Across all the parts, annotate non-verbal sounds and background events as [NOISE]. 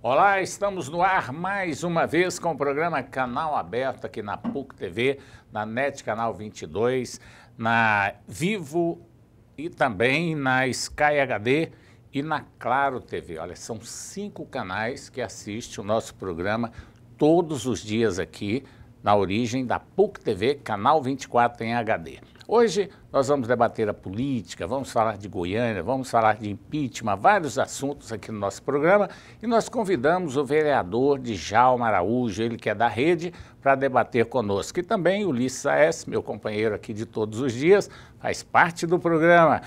Olá, estamos no ar mais uma vez com o programa Canal Aberto aqui na PUC TV, na NET Canal 22, na Vivo e também na Sky HD e na Claro TV. Olha, são cinco canais que assistem o nosso programa todos os dias aqui na origem da PUC TV, Canal 24 em HD. Hoje nós vamos debater a política, vamos falar de Goiânia, vamos falar de impeachment, vários assuntos aqui no nosso programa e nós convidamos o vereador de Jalma Araújo, ele que é da rede, para debater conosco. E também o Ulisses Saes, meu companheiro aqui de todos os dias, faz parte do programa.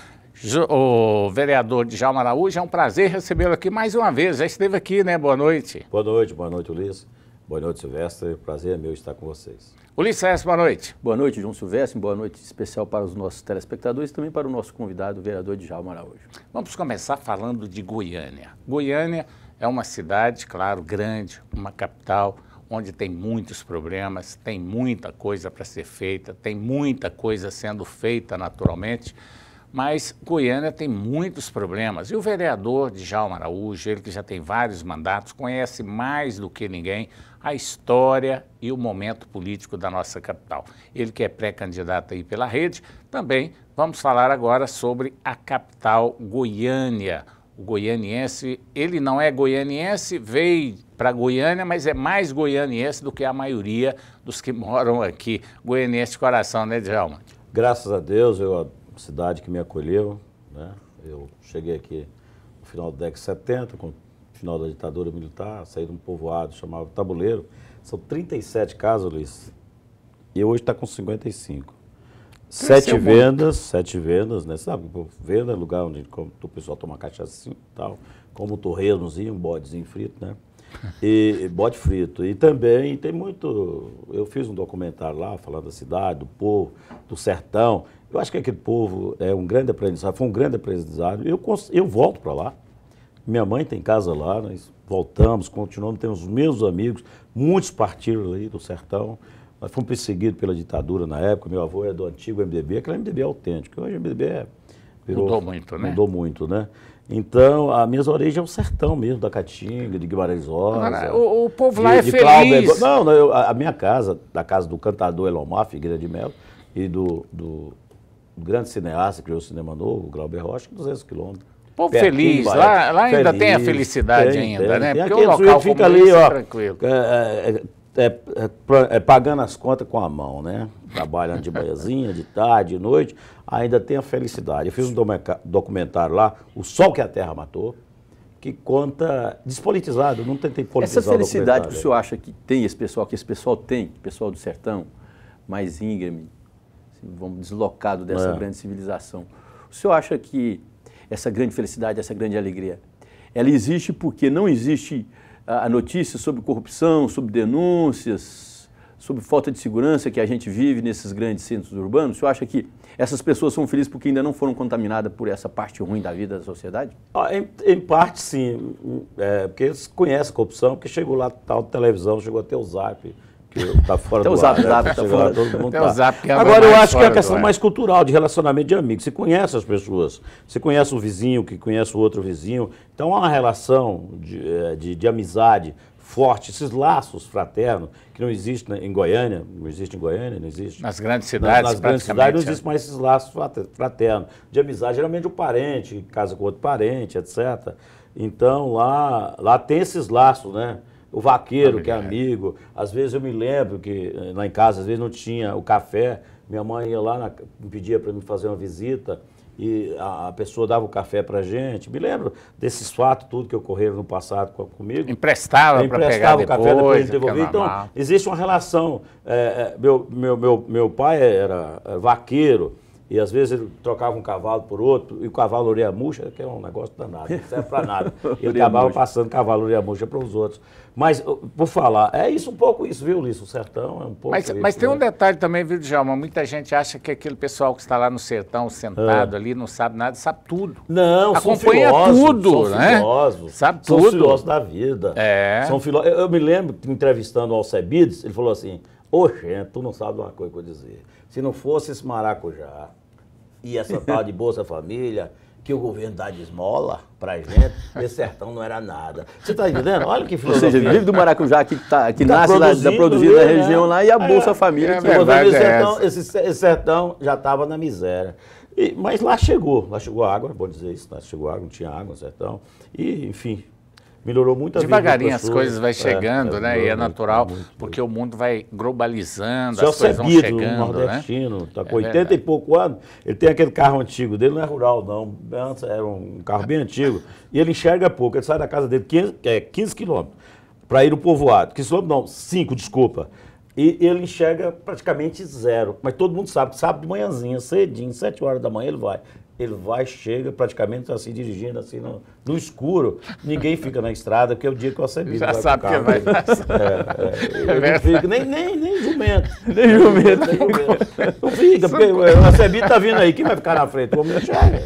O vereador de Jalma Araújo, é um prazer recebê-lo aqui mais uma vez. Já esteve aqui, né? Boa noite. Boa noite, boa noite, Ulisses. Boa noite, Silvestre. Prazer é meu estar com vocês. Ulisses, boa noite. Boa noite, João Silvestre. Boa noite especial para os nossos telespectadores e também para o nosso convidado, o vereador Djalma Araújo. Vamos começar falando de Goiânia. Goiânia é uma cidade, claro, grande, uma capital, onde tem muitos problemas, tem muita coisa para ser feita, tem muita coisa sendo feita naturalmente mas Goiânia tem muitos problemas. E o vereador Djalma Araújo, ele que já tem vários mandatos, conhece mais do que ninguém a história e o momento político da nossa capital. Ele que é pré-candidato aí pela rede, também vamos falar agora sobre a capital Goiânia. O goianiense, ele não é goianiense, veio para Goiânia, mas é mais goianiense do que a maioria dos que moram aqui. Goianiense de coração, né, Djalma? Graças a Deus, eu cidade que me acolheu. Né? Eu cheguei aqui no final da década de 70, com o final da ditadura militar, saí de um povoado chamado Tabuleiro. São 37 casas, Luiz, e hoje está com 55. sete vendas, sete vendas, né? Sabe, venda é lugar onde o pessoal toma cachaça e tal, como um torresmozinho, um bodezinho frito, né? E, e bode frito. E também tem muito. Eu fiz um documentário lá falando da cidade, do povo, do sertão. Eu acho que aquele povo é um grande aprendizado, foi um grande aprendizado. Eu, eu volto para lá. Minha mãe tem casa lá, nós voltamos, continuamos, temos os meus amigos, muitos partiram ali do sertão. Nós fomos perseguidos pela ditadura na época, meu avô é do antigo MDB, aquele MDB é autêntico, hoje o MDB é, virou, mudou muito, né? Mudou muito, né? Então, a minha origem é o sertão mesmo, da Caatinga, de Guimarães Rosa. O, o, povo lá de, é de feliz. Cláudio, não, não eu, a, minha casa, da casa do cantador Elomar Figueira de Melo e do, do grande cineasta que criou o cinema novo, Glauber Rocha, 200 quilômetros. Povo Pertinho, feliz, lá, feliz, ainda tem a felicidade tem, ainda, tem, né? Tem Porque o local fica ali, ó, tranquilo. É, é, é, é, é, pagando as contas com a mão, né? Trabalhando de manhãzinha, de tarde, de noite, ainda tem a felicidade. Eu fiz um documentário lá, O Sol que a Terra Matou, que conta despolitizado, não tentei politizar Essa felicidade que o senhor acha que tem esse pessoal, que esse pessoal tem, pessoal do sertão, mais íngreme, vamos deslocado dessa é. grande civilização. O senhor acha que essa grande felicidade, essa grande alegria, ela existe porque não existe a notícia sobre corrupção, sobre denúncias, sobre falta de segurança que a gente vive nesses grandes centros urbanos? O senhor acha que essas pessoas são felizes porque ainda não foram contaminadas por essa parte ruim da vida da sociedade? Ah, em, em, parte, sim. É, porque eles conhecem a corrupção, porque chegou lá tal televisão, chegou até o zap, porque está fora Tem do zap, ar. Zap, né? tá fora, todo mundo tá. o zap que é Agora, eu acho que é a questão mais cultural, de relacionamento de amigos. Você conhece as pessoas, você conhece o vizinho, que conhece o outro vizinho. Então, há uma relação de, eh, de, de amizade forte, esses laços fraternos que não existe né, em Goiânia, não existe em Goiânia, não existe. Nas grandes cidades, Nas, nas grandes cidades não existe é. mais esses laços fraternos. De amizade, geralmente o um parente casa com outro parente, etc. Então lá, lá tem esses laços, né? o vaqueiro, que é amigo. Às vezes eu me lembro que eh, lá em casa, às vezes não tinha o café, minha mãe ia lá, na, pedia para me fazer uma visita e a, pessoa dava o café para gente. Me lembro desses fatos tudo que ocorreram no passado comigo. Emprestava para pegar o café depois, depois devolvia. Então, existe uma relação. É, meu, meu, meu, meu pai era vaqueiro, e às vezes ele trocava um cavalo por outro, e o cavalo orelha murcha, que é um negócio danado, não serve para nada. [LAUGHS] Ele acabava passando cavalo orelha murcha para os outros. Mas, por falar, é isso um pouco isso, viu, Lício? O sertão é um pouco Mas, isso, mas tem né? um detalhe também, viu, Djalma? Muita gente acha que aquele pessoal que está lá no sertão, sentado é. ali, não sabe nada, sabe tudo. Não, Acompanha são filósofos, tudo, são né? Filósofos, sabe tudo. São filósofos da vida. É. São filó... eu, me lembro, entrevistando o Alcebides, ele falou assim, Oxente, tu não sabe uma coisa que eu dizer. Se não fosse esse maracujá e essa tal de Bolsa Família, que o governo dá de esmola pra gente, esse sertão não era nada. Você tá entendendo? Olha que filosofia. Ou seja, vive do maracujá que, tá, que tá nasce da, produzida né? região lá e a é, Bolsa é, Família. É, que é, verdade, sertão, é esse, esse, sertão já estava na miséria. E, mas lá chegou, lá chegou água, vou é bom dizer isso, lá né? chegou água, não tinha água no sertão. E, enfim, melhorou muito a Devagarinho vida. Devagarinho as coisas vai é, chegando, é, né? É, e é natural, muito, muito, porque o mundo vai globalizando, é as coisas vão chegando, né nordestino, né? tá com é 80 e pouco anos, ele tem aquele carro antigo dele, não é rural não, era um carro bem antigo, e ele enxerga pouco, ele sai da casa dele 15, é, 15 quilômetros para ir no povoado, 15 quilômetros não, 5, desculpa, e ele enxerga praticamente zero, mas todo mundo sabe, sabe de manhãzinha, cedinho, 7 horas da manhã ele vai, ele vai, chega praticamente assim, dirigindo assim, no, no escuro, ninguém fica na estrada, porque é o dia que o acebido. Já sabe que vai passar. É, é, fica, nem, nem, nem jumento. Nem jumento. Não fica, porque o acebido está vindo aí, quem vai ficar na frente? Vamos deixar. É.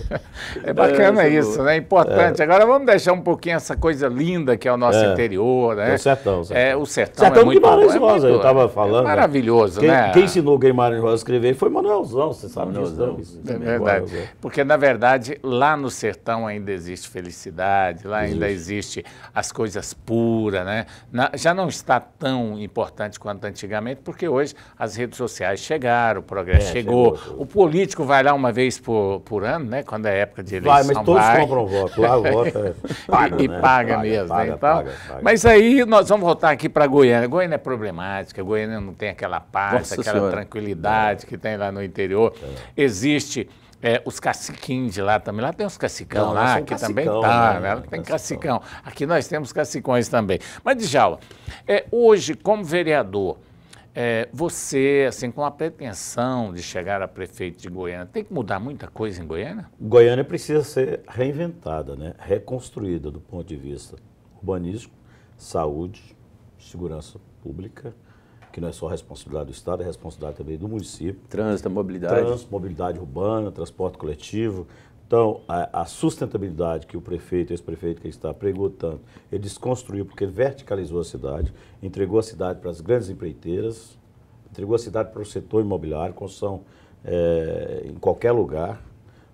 é bacana é, é isso, né? Importante. É. Agora vamos deixar um pouquinho essa coisa linda que é o nosso interior, né? O sertão, sertão. É, o sertão, sertão é muito Guimarães Rosa, eu estava falando. Né? maravilhoso, né? Quem, ensinou ensinou Guimarães Rosa a escrever foi Manuelzão, você sabe né? Manuelzão. disso. É verdade. Porque, na verdade, lá no sertão ainda existe felicidade cidade, lá existe. ainda existe as coisas puras, né? Na, já não está tão importante quanto antigamente, porque hoje as redes sociais chegaram, o progresso é, chegou. chegou. O político vai lá uma vez por, por ano, né? Quando é época de eleição. Vai, mas todos vai. compram voto, lá voto é... [LAUGHS] paga, e, né? paga, paga mesmo, paga, né? Então, paga, Mas aí nós vamos voltar aqui para Goiânia. Goiânia é problemática, Goiânia não tem aquela paz, Nossa aquela senhora. tranquilidade é. que tem lá no interior. É. Existe é, os caciquinhos de lá também. Lá tem uns cacicão Não, lá, que cacicão, também tá. Né? né? Tem cacicão. cacicão. Aqui nós temos cacicões também. Mas, Djalma, é, hoje, como vereador, é, você, assim, com a pretensão de chegar a prefeito de Goiânia, tem que mudar muita coisa em Goiânia? Goiânia precisa ser reinventada, né? reconstruída do ponto de vista urbanístico, saúde, segurança pública, que não é só responsabilidade do Estado, é responsabilidade também do município. Trânsito, mobilidade. Trânsito, mobilidade urbana, transporte coletivo. Então, a, a sustentabilidade que o prefeito, esse prefeito que está pregou tanto, ele desconstruiu porque ele verticalizou a cidade, entregou a cidade para as grandes empreiteiras, entregou a cidade para o setor imobiliário, construção é, eh, em qualquer lugar.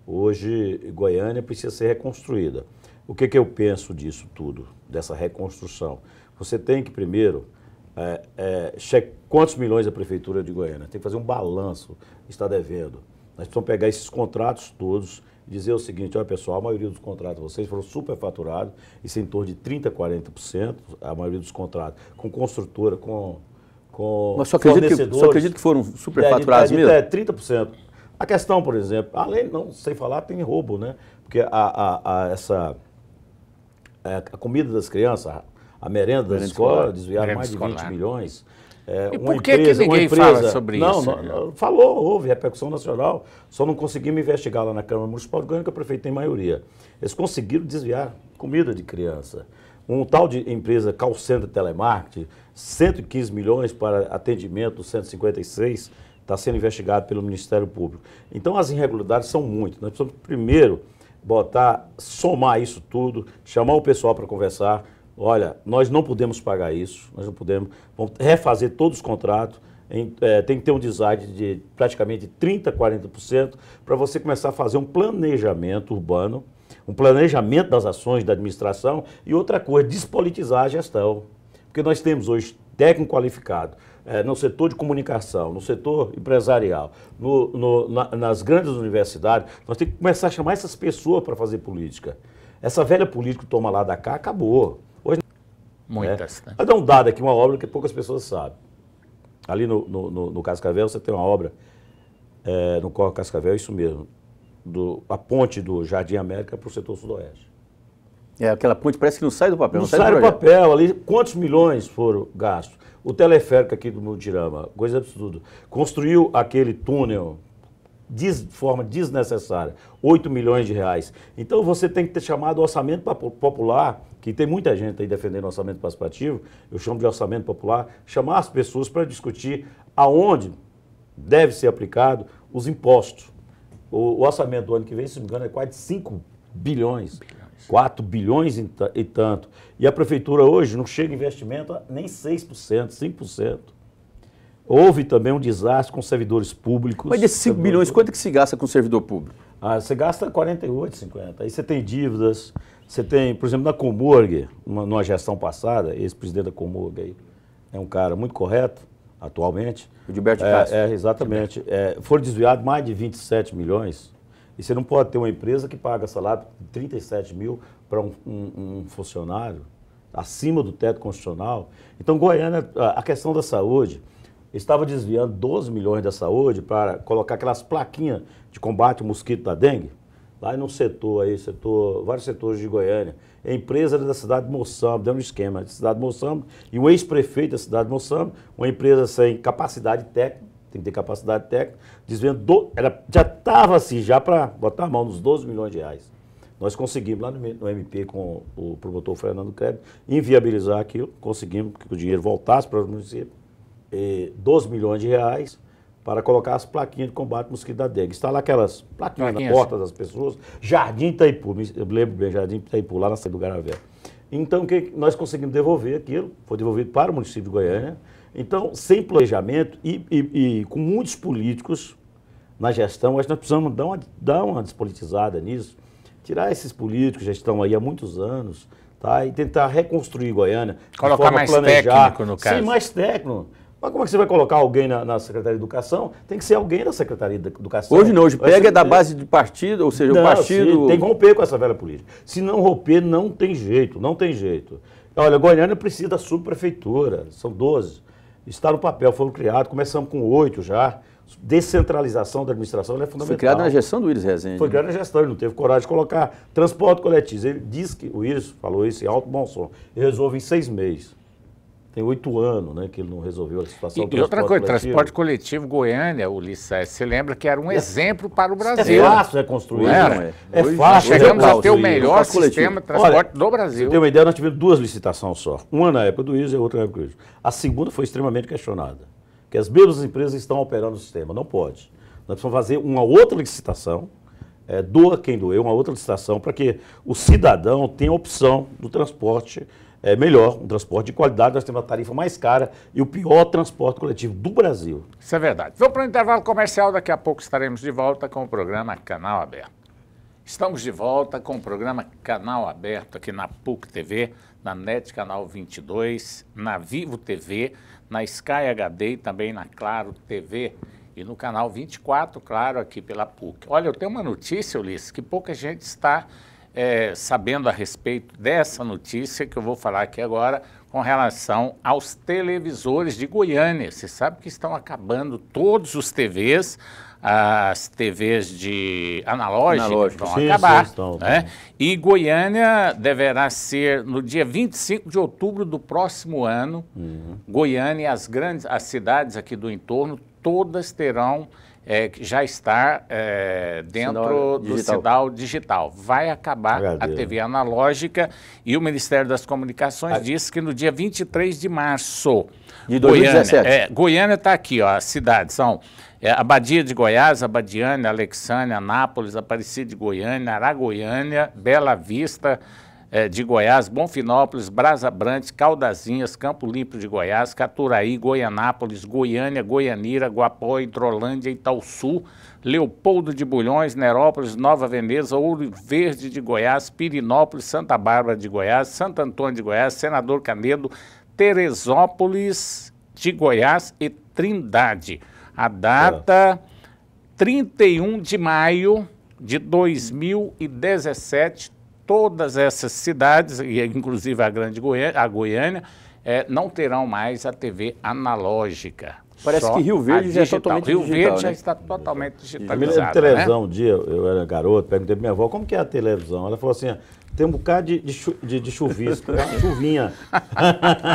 Hoje, Goiânia precisa ser reconstruída. O que, que eu penso disso tudo, dessa reconstrução? Você tem que primeiro é, é, cheque, quantos milhões a Prefeitura de Goiânia? Tem que fazer um balanço, está devendo. Nós precisamos pegar esses contratos todos e dizer o seguinte, olha pessoal, a maioria dos contratos vocês foram superfaturados, isso é em torno de 30%, 40%, a maioria dos contratos, com construtora, com, com Mas só acredito, que, só acredito que foram superfaturados de, de, de, mesmo? É, 30%. A questão, por exemplo, além, não sei falar, tem roubo, né? Porque a, a, a essa é, a comida das crianças, a merenda, da escola, desviaram mais de 20 milhões. É, e por que, empresa, que ninguém empresa, fala sobre não, isso? Não, não, falou, houve repercussão nacional, só não conseguimos investigar lá na Câmara Municipal do que a prefeita tem maioria. Eles conseguiram desviar comida de criança. Um tal de empresa Call Center Telemarketing, 115 milhões para atendimento, 156, está sendo investigado pelo Ministério Público. Então as irregularidades são muitas. Nós precisamos primeiro botar, somar isso tudo, chamar o pessoal para conversar, olha, nós não podemos pagar isso, nós não podemos, vamos refazer todos os contratos, em, é, tem que ter um design de praticamente 30%, 40% para você começar a fazer um planejamento urbano, um planejamento das ações da administração e outra coisa, despolitizar a gestão. Porque nós temos hoje técnico qualificado é, no setor de comunicação, no setor empresarial, no, no, na, nas grandes universidades, nós temos que começar a chamar essas pessoas para fazer política. Essa velha política toma lá da cá acabou. Muitas. Né? Né? Mas dá um dado aqui, uma obra que poucas pessoas sabem. Ali no, no, no, no Cascavel, você tem uma obra, é, no Corre Cascavel, é isso mesmo, do, a ponte do Jardim América para o setor sudoeste. É, aquela ponte parece que não sai do papel. Não, não sai, sai do, do papel, ali quantos milhões foram gastos? O teleférico aqui do Mutirama, coisa absurda. Construiu aquele túnel de forma desnecessária, 8 milhões de reais. Então você tem que ter chamado orçamento popular que tem muita gente aí defendendo orçamento participativo, eu chamo de orçamento popular, chamar as pessoas para discutir aonde deve ser aplicado os impostos. O, o, orçamento do ano que vem, se não me engano, é quase 5 bilhões, bilhões. 4 bilhões e, tanto. E a prefeitura hoje não chega investimento a nem 6%, 5%. Houve também um desastre com servidores públicos. Mas desses 5 bilhões, quanto é que se gasta com servidor público? Ah, você gasta 48, 50. Aí você tem dívidas, você tem, por exemplo, na Comburg, numa gestão passada, esse presidente da Comburg aí é um cara muito correto, atualmente. O Gilberto é, Castro. É, exatamente. É, foram desviados mais de 27 milhões. E você não pode ter uma empresa que paga salário de 37 mil para um, um, um funcionário acima do teto constitucional. Então, Goiânia, a questão da saúde, estava desviando 12 milhões da saúde para colocar aquelas plaquinhas de combate ao mosquito da dengue lá no setor aí, setor, vários setores de Goiânia. A é empresa da cidade de Moçambique, dando um esquema da cidade de Moçambique, e o ex-prefeito da cidade de Moçambique, uma empresa sem capacidade técnica, tem que ter capacidade técnica, desvendo do, ela já estava assim, já para botar a mão nos 12 milhões de reais. Nós conseguimos lá no, no MP com o promotor Fernando Kreb inviabilizar aquilo, conseguimos que o dinheiro voltasse para o município, eh, 12 milhões de reais, para colocar as plaquinhas de combate ao mosquito da dengue. Instalar aquelas plaquinhas, plaquinhas. na porta das pessoas. Jardim Itaipu, eu lembro bem, Jardim Itaipu, lá na saída do Garavé. Então, que nós conseguimos devolver aquilo, foi devolvido para o município de Goiânia. Então, sem planejamento e, e, e com muitos políticos na gestão, acho que nós precisamos dar uma, dar uma despolitizada nisso, tirar esses políticos que já estão aí há muitos anos, tá? E tentar reconstruir Goiânia. Colocar mais técnico, no caso. Sim, mais técnico. Mas como é que você vai colocar alguém na, na, Secretaria de Educação? Tem que ser alguém da Secretaria de Educação. Hoje não, hoje pega é da base de partido, ou seja, não, o partido. Sim, tem que romper com essa velha política. Se não romper, não tem jeito, não tem jeito. Olha, Goiânia precisa da subprefeitura, são 12. Está no papel, foram criados, começamos com oito já. Descentralização da administração é fundamental. Foi criada na gestão do Iris Rezende. Foi né? criada na gestão, ele não teve coragem de colocar. Transporte coletivo. Ele disse que, o Iris falou isso em alto bom som, ele resolve em seis meses tem oito anos né, que ele não resolveu a situação. E, e é outra coisa, coletivo. transporte coletivo Goiânia, Ulisses, você lembra que era um é, exemplo para o é Brasil. É fácil reconstruir. Né? É, é fácil. Chegamos a ter o melhor sistema de transporte Olha, do Brasil. Tem uma ideia, nós tivemos duas licitações só. Uma na época do ISO e outra na época do ISO. A segunda foi extremamente questionada, que as mesmas empresas estão operando o sistema. Não pode. Nós precisamos fazer uma outra licitação, é, doa quem doeu, uma outra licitação, para que o cidadão tenha opção do transporte coletivo é, melhor, um transporte de qualidade, nós temos a tarifa mais cara e o pior transporte coletivo do Brasil. Isso é verdade. Vamos para o um intervalo comercial, daqui a pouco estaremos de volta com o programa Canal Aberto. Estamos de volta com o programa Canal Aberto aqui na PUC TV, na NET Canal 22, na Vivo TV, na Sky HD e também na Claro TV e no canal 24, claro, aqui pela PUC. Olha, eu tenho uma notícia, Ulisses, que pouca gente está é, sabendo a respeito dessa notícia que eu vou falar aqui agora com relação aos televisores de Goiânia. Você sabe que estão acabando todos os TVs, as TVs de analógica Analógico. vão sim, acabar. Sim, estão, né? E Goiânia deverá ser no dia 25 de outubro do próximo ano. Uhum. Goiânia e as grandes as cidades aqui do entorno todas terão é, já estar é, dentro sinal do digital. sinal digital. Vai acabar a TV analógica e o Ministério das Comunicações a... disse que no dia 23 de março. De 2017. Goiânia está é, aqui, ó, as cidades são é, Abadia de Goiás, Abadiânia, Alexânia, Nápoles, Aparecida de Goiânia, Aragoiânia, Bela Vista, é, de Goiás, Bonfinópolis, Brasa Brantes, Caldazinhas, Campo Limpo de Goiás, Caturaí, Goianápolis, Goiânia, Goianira, Guapó, Hidrolândia, Itaúçu, Leopoldo de Bulhões, Nerópolis, Nova Veneza, Ouro Verde de Goiás, Pirinópolis, Santa Bárbara de Goiás, Santo Antônio de Goiás, Senador Canedo, Teresópolis de Goiás e Trindade. A data 31 de maio de 2017, todas essas cidades, e inclusive a Grande Goiânia, a Goiânia é, não terão mais a TV analógica. Parece que Rio Verde já é totalmente Rio digital, Verde né? já está totalmente digitalizado. Eu me lembro de televisão né? um dia, eu era garoto, perguntei para minha avó como que é a televisão. Ela falou assim, tem um bocado de, de, chu, de, de chuvisco, é uma chuvinha. [LAUGHS]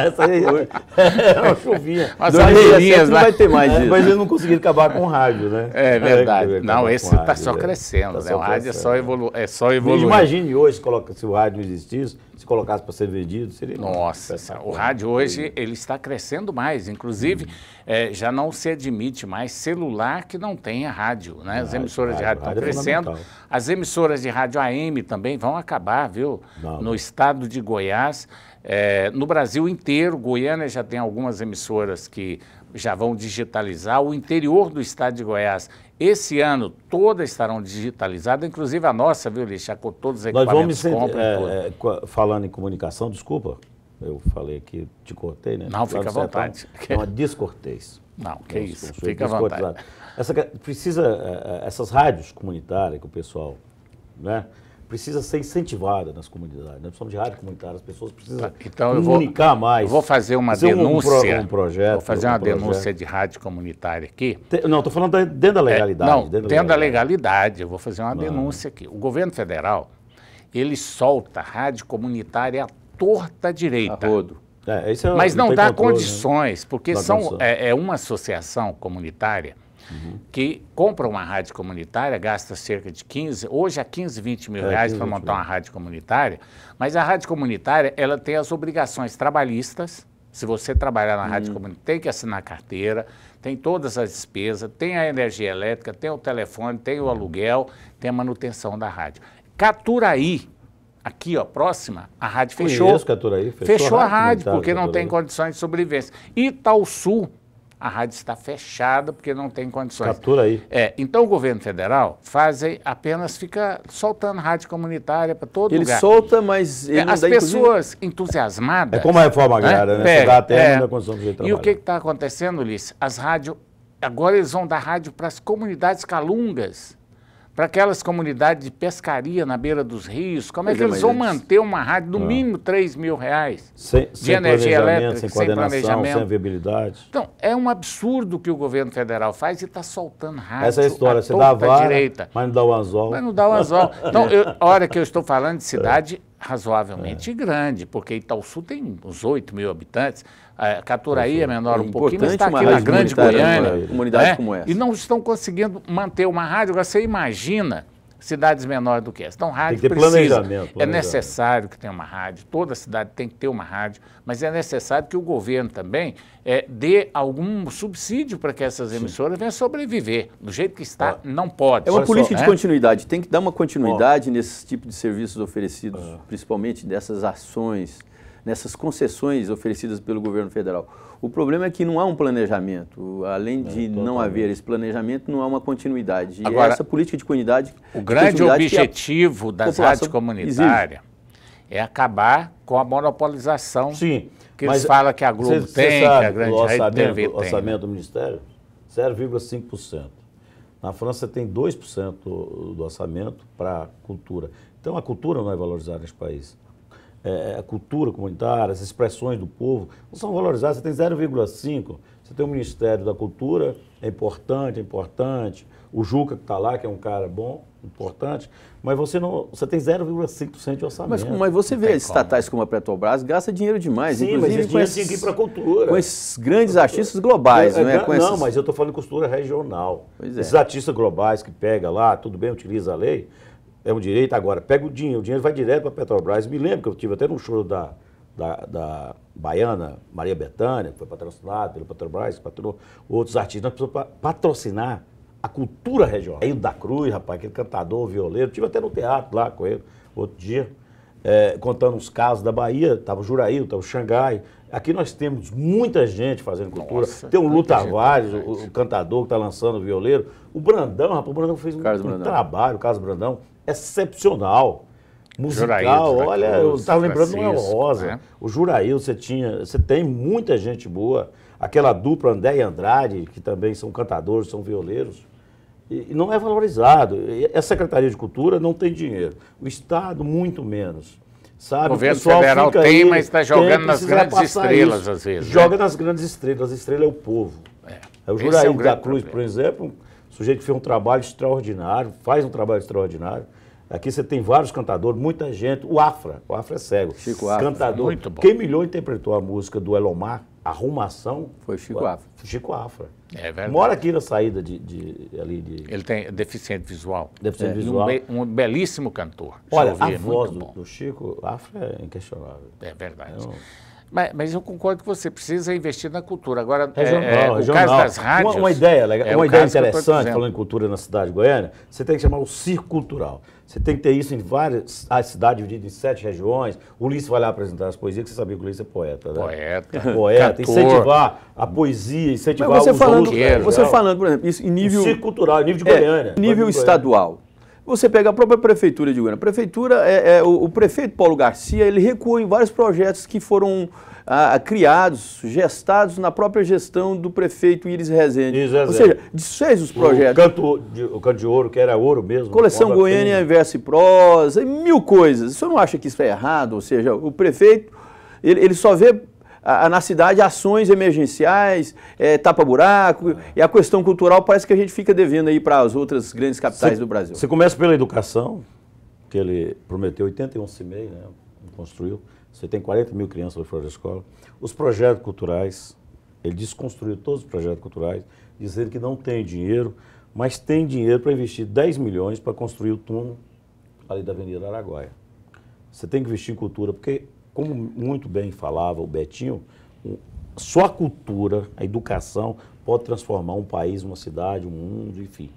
Essa aí é-, é uma chuvinha. Mas assim, as vai ter mais disso. É, mas eles não conseguiram acabar com o rádio, né? É verdade. É, não, esse está só né? crescendo. Tá né? só o rádio crescendo. é só, evolu é só evoluir. Imagine hoje se o rádio existisse, se colocasse para ser vendido, seria... Nossa, o rádio hoje ele está crescendo mais. Inclusive, hum. é, já não se admite mais celular que não tenha rádio. Né? As rádio, emissoras rádio, de rádio, rádio estão é crescendo. As emissoras de rádio AM também vão acabar viu? Não. No estado de Goiás, é, no Brasil inteiro, Goiânia já tem algumas emissoras que já vão digitalizar, o interior do estado de Goiás. Esse ano, todas estarão digitalizadas, inclusive a nossa, viu, Lixa? Com todos os equipamentos Nós vamos é, é, Falando em comunicação, desculpa, eu falei aqui, te cortei, né? Não, fica à vontade. é uma descortez. Não, que isso, fica à vontade. Essa, precisa, é, é, essas rádios comunitárias que o pessoal, né? precisa ser incentivada nas comunidades. Nós né? precisamos de rádio comunitária, as pessoas precisam tá, então, comunicar eu vou, mais. Eu vou fazer uma denúncia. Um, um, projeto. Vou fazer uma um denúncia de rádio comunitária aqui. não, estou falando é, dentro da legalidade. É, não, dentro, dentro da, legalidade. da legalidade, eu vou fazer uma não. denúncia aqui. O governo federal, ele solta rádio comunitária à torta direita. Arrodo. É, é, Mas não, não dá controle, né? condições, né? porque dá são, condição. É, é uma associação comunitária uhum. que compra uma rádio comunitária, gasta cerca de 15, hoje a 15, 20 mil é, reais para montar uma rádio comunitária, mas a rádio comunitária ela tem as obrigações trabalhistas, se você trabalhar na uhum. rádio hum. comunitária, tem que assinar carteira, tem todas as despesas, tem a energia elétrica, tem o telefone, tem o uhum. aluguel, tem a manutenção da rádio. Caturaí, aqui, ó, próxima, a rádio fechou. Conheço, Caturaí, fechou, fechou a rádio, a rádio porque não tem condições de sobrevivência. Itaú Sul, a rádio está fechada porque não tem condições. Captura aí. É, então o governo federal faz apenas fica soltando rádio comunitária para todo ele lugar. Ele solta, mas é, ele é, as dá, pessoas inclusive... entusiasmadas. É como a reforma né? agrária, né? Pega, é, Você dá até é, a condição do E o que está acontecendo, Ulisses? As rádios agora eles vão dar rádio para as comunidades calungas para aquelas comunidades de pescaria na beira dos rios, como é que é, eles vão manter uma rádio, no ah. mínimo 3 mil reais sem, de sem energia elétrica, sem, sem planejamento? Sem viabilidade. Então, é um absurdo o que o governo federal faz e está soltando rádio. Essa é a história, você dá a vara, direita. mas não dá o anzol. Mas não dá o anzol. [LAUGHS] Então, a hora que eu estou falando de é. cidade, razoavelmente é. grande, porque Itaúsu tem uns 8 mil habitantes, é, Caturaí é menor é um pouquinho, mas está aqui na grande Goiânia. Comunidade né? como essa. E não estão conseguindo manter uma rádio. Agora você imagina cidades menores do que essa. Então, rádio tem que ter precisa, planejamento, é planejamento, É necessário que tenha uma rádio, toda cidade tem que ter uma rádio, mas é necessário que o governo também é, dê algum subsídio para que essas emissoras Sim. venham sobreviver. Do jeito que está, ah. não pode. É uma Olha política só, de é. continuidade, tem que dar uma continuidade oh. nesse tipo de serviços oferecidos, ah. principalmente dessas ações, nessas concessões oferecidas pelo governo federal. O problema é que não há um planejamento. Além é, de não, não haver esse planejamento, não há uma continuidade. Agora, essa política de comunidade, O grande objetivo das rádios comunitárias é acabar com a monopolização. Sim. Que eles falam que a Globo cê, tem, cê sabe, que a grande rede TV tem. O né? orçamento do Ministério, 0,5%. Na França tem 2% do orçamento para cultura. Então a cultura não é valorizada nesse país é, a cultura comunitária, as expressões do povo, não são valorizadas. Você tem 0,5%. Você tem o Ministério da Cultura, é importante, é importante. O Juca que está lá, que é um cara bom, importante, mas você não, você tem 0,5% de orçamento. Mas, mas você vê estatais como. Né? como a Petrobras gasta dinheiro demais, Sim, inclusive mas esse com esses, que ir para a cultura. Com esses grandes artistas globais, é, né? não é? Com não, esses... mas eu estou falando de cultura regional. Pois é. Esses artistas globais que pega lá, tudo bem, utiliza a lei, é um direito. Agora, pega o dinheiro, o dinheiro vai direto para a Petrobras. Me lembro que eu tive até no show da, da, da baiana Maria Bethânia, que foi patrocinada pela Petrobras, patrocinou outros artistas. Nós precisamos patrocinar a cultura regional. Aí o da Cruz, rapaz, aquele cantador, violeiro. Tive até no teatro lá com ele, outro dia, é, contando os casos da Bahia. Estava o Juraí, estava o Xangai. Aqui nós temos muita gente fazendo cultura. Nossa, Tem o Luta Vaz, o, o, cantador que está lançando o violeiro. O Brandão, rapaz, o Brandão fez um, um trabalho, o Carlos Brandão excepcional. Musical, Juraído, olha, eu estava lembrando do né? Rosa, né? o Juraí, você tinha, você tem muita gente boa, aquela dupla André e Andrade, que também são cantadores, são violeiros, e não é valorizado. E a Secretaria de Cultura não tem dinheiro, o Estado muito menos sabe? O governo o federal tem, aí, mas está jogando tem, nas grandes estrelas, isso. às vezes. Né? Joga né? nas grandes estrelas, a estrela é o povo. É. é o Juraí é um da Cruz, problema. por exemplo, um sujeito que fez um trabalho extraordinário, faz um trabalho extraordinário, Aqui você tem vários cantadores, muita gente. O Afra, o Afra é cego. Chico Afra. Cantador. Muito bom. Quem melhor interpretou a música do Elomar, Arrumação? Foi Chico Afra. Chico Afra. É verdade. Mora aqui na saída de, de ali de... Ele tem deficiente visual. Deficiente é. visual. um, um belíssimo cantor. Olha, a voz do, do, Chico Afra é inquestionável. É verdade. É então, um... Mas, mas, eu concordo que você precisa investir na cultura. Agora, é, regional, é, o caso das rádios... Uma, uma ideia, legal, é uma ideia interessante, falando em cultura na cidade de Goiânia, você tem que chamar o circo cultural. Você tem que ter isso em várias cidades, cidade em sete regiões. O Ulisses vai lá apresentar as poesias, que você sabia que o Ulisses é poeta, né? Poeta. [LAUGHS] Poeta. Incentivar a poesia, incentivar o você Você falando, por exemplo, isso em nível... O circo cultural, nível de é, Goiânia. nível estadual. Goiânia. Você pega a própria prefeitura de Goiânia. A prefeitura, é, é o, o, prefeito Paulo Garcia, ele recuou em vários projetos que foram ah, criados, gestados na própria gestão do prefeito Iris Rezende. Iris Rezende. Ou seja, desfez os projetos. O canto, de, o canto de ouro, que era ouro mesmo. Coleção Goiânia, tem... e prosa, e mil coisas. O senhor não acha que isso é errado? Ou seja, o prefeito, ele, ele só vê a, na cidade ações emergenciais, é, tapa-buraco, e a questão cultural parece que a gente fica devendo aí para as outras grandes capitais do Brasil. Você começa pela educação, que ele prometeu 81 CIMEI, né? construiu. Você tem 40 mil crianças fora da escola. Os projetos culturais, ele desconstruiu todos os projetos culturais, dizendo que não tem dinheiro, mas tem dinheiro para investir 10 milhões para construir o túnel ali da Avenida Araguaia. Você tem que investir em cultura, porque como muito bem falava o Betinho, só a cultura, a educação pode transformar um país, uma cidade, um mundo, enfim.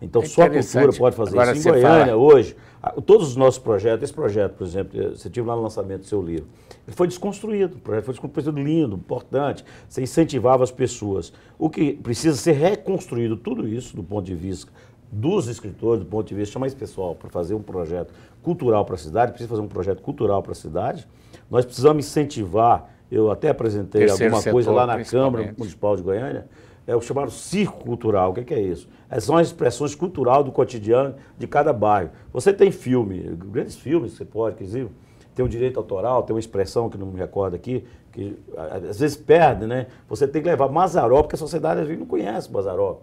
Então, é só a cultura pode fazer Agora isso. Em Goiânia, fala... hoje, todos os nossos projetos, esse projeto, por exemplo, eh, você tive lá no lançamento do seu livro, ele foi desconstruído, o projeto foi desconstruído, lindo, importante, você incentivava as pessoas. O que precisa ser reconstruído, tudo isso, do ponto de vista dos escritores, do ponto de vista mais pessoal, para fazer um projeto cultural para a cidade, precisa fazer um projeto cultural para a cidade, nós precisamos incentivar, eu até apresentei Terceiro alguma coisa lá na Câmara Municipal de Goiânia, é o chamado circo cultural. O que é, é isso? É, são as expressões cultural do cotidiano de cada bairro. Você tem filme, grandes filmes, você pode, inclusive, tem um direito autoral, tem uma expressão que não me recordo aqui, que às vezes perde, né? Você tem que levar mazaró porque a sociedade às vezes não conhece mazaró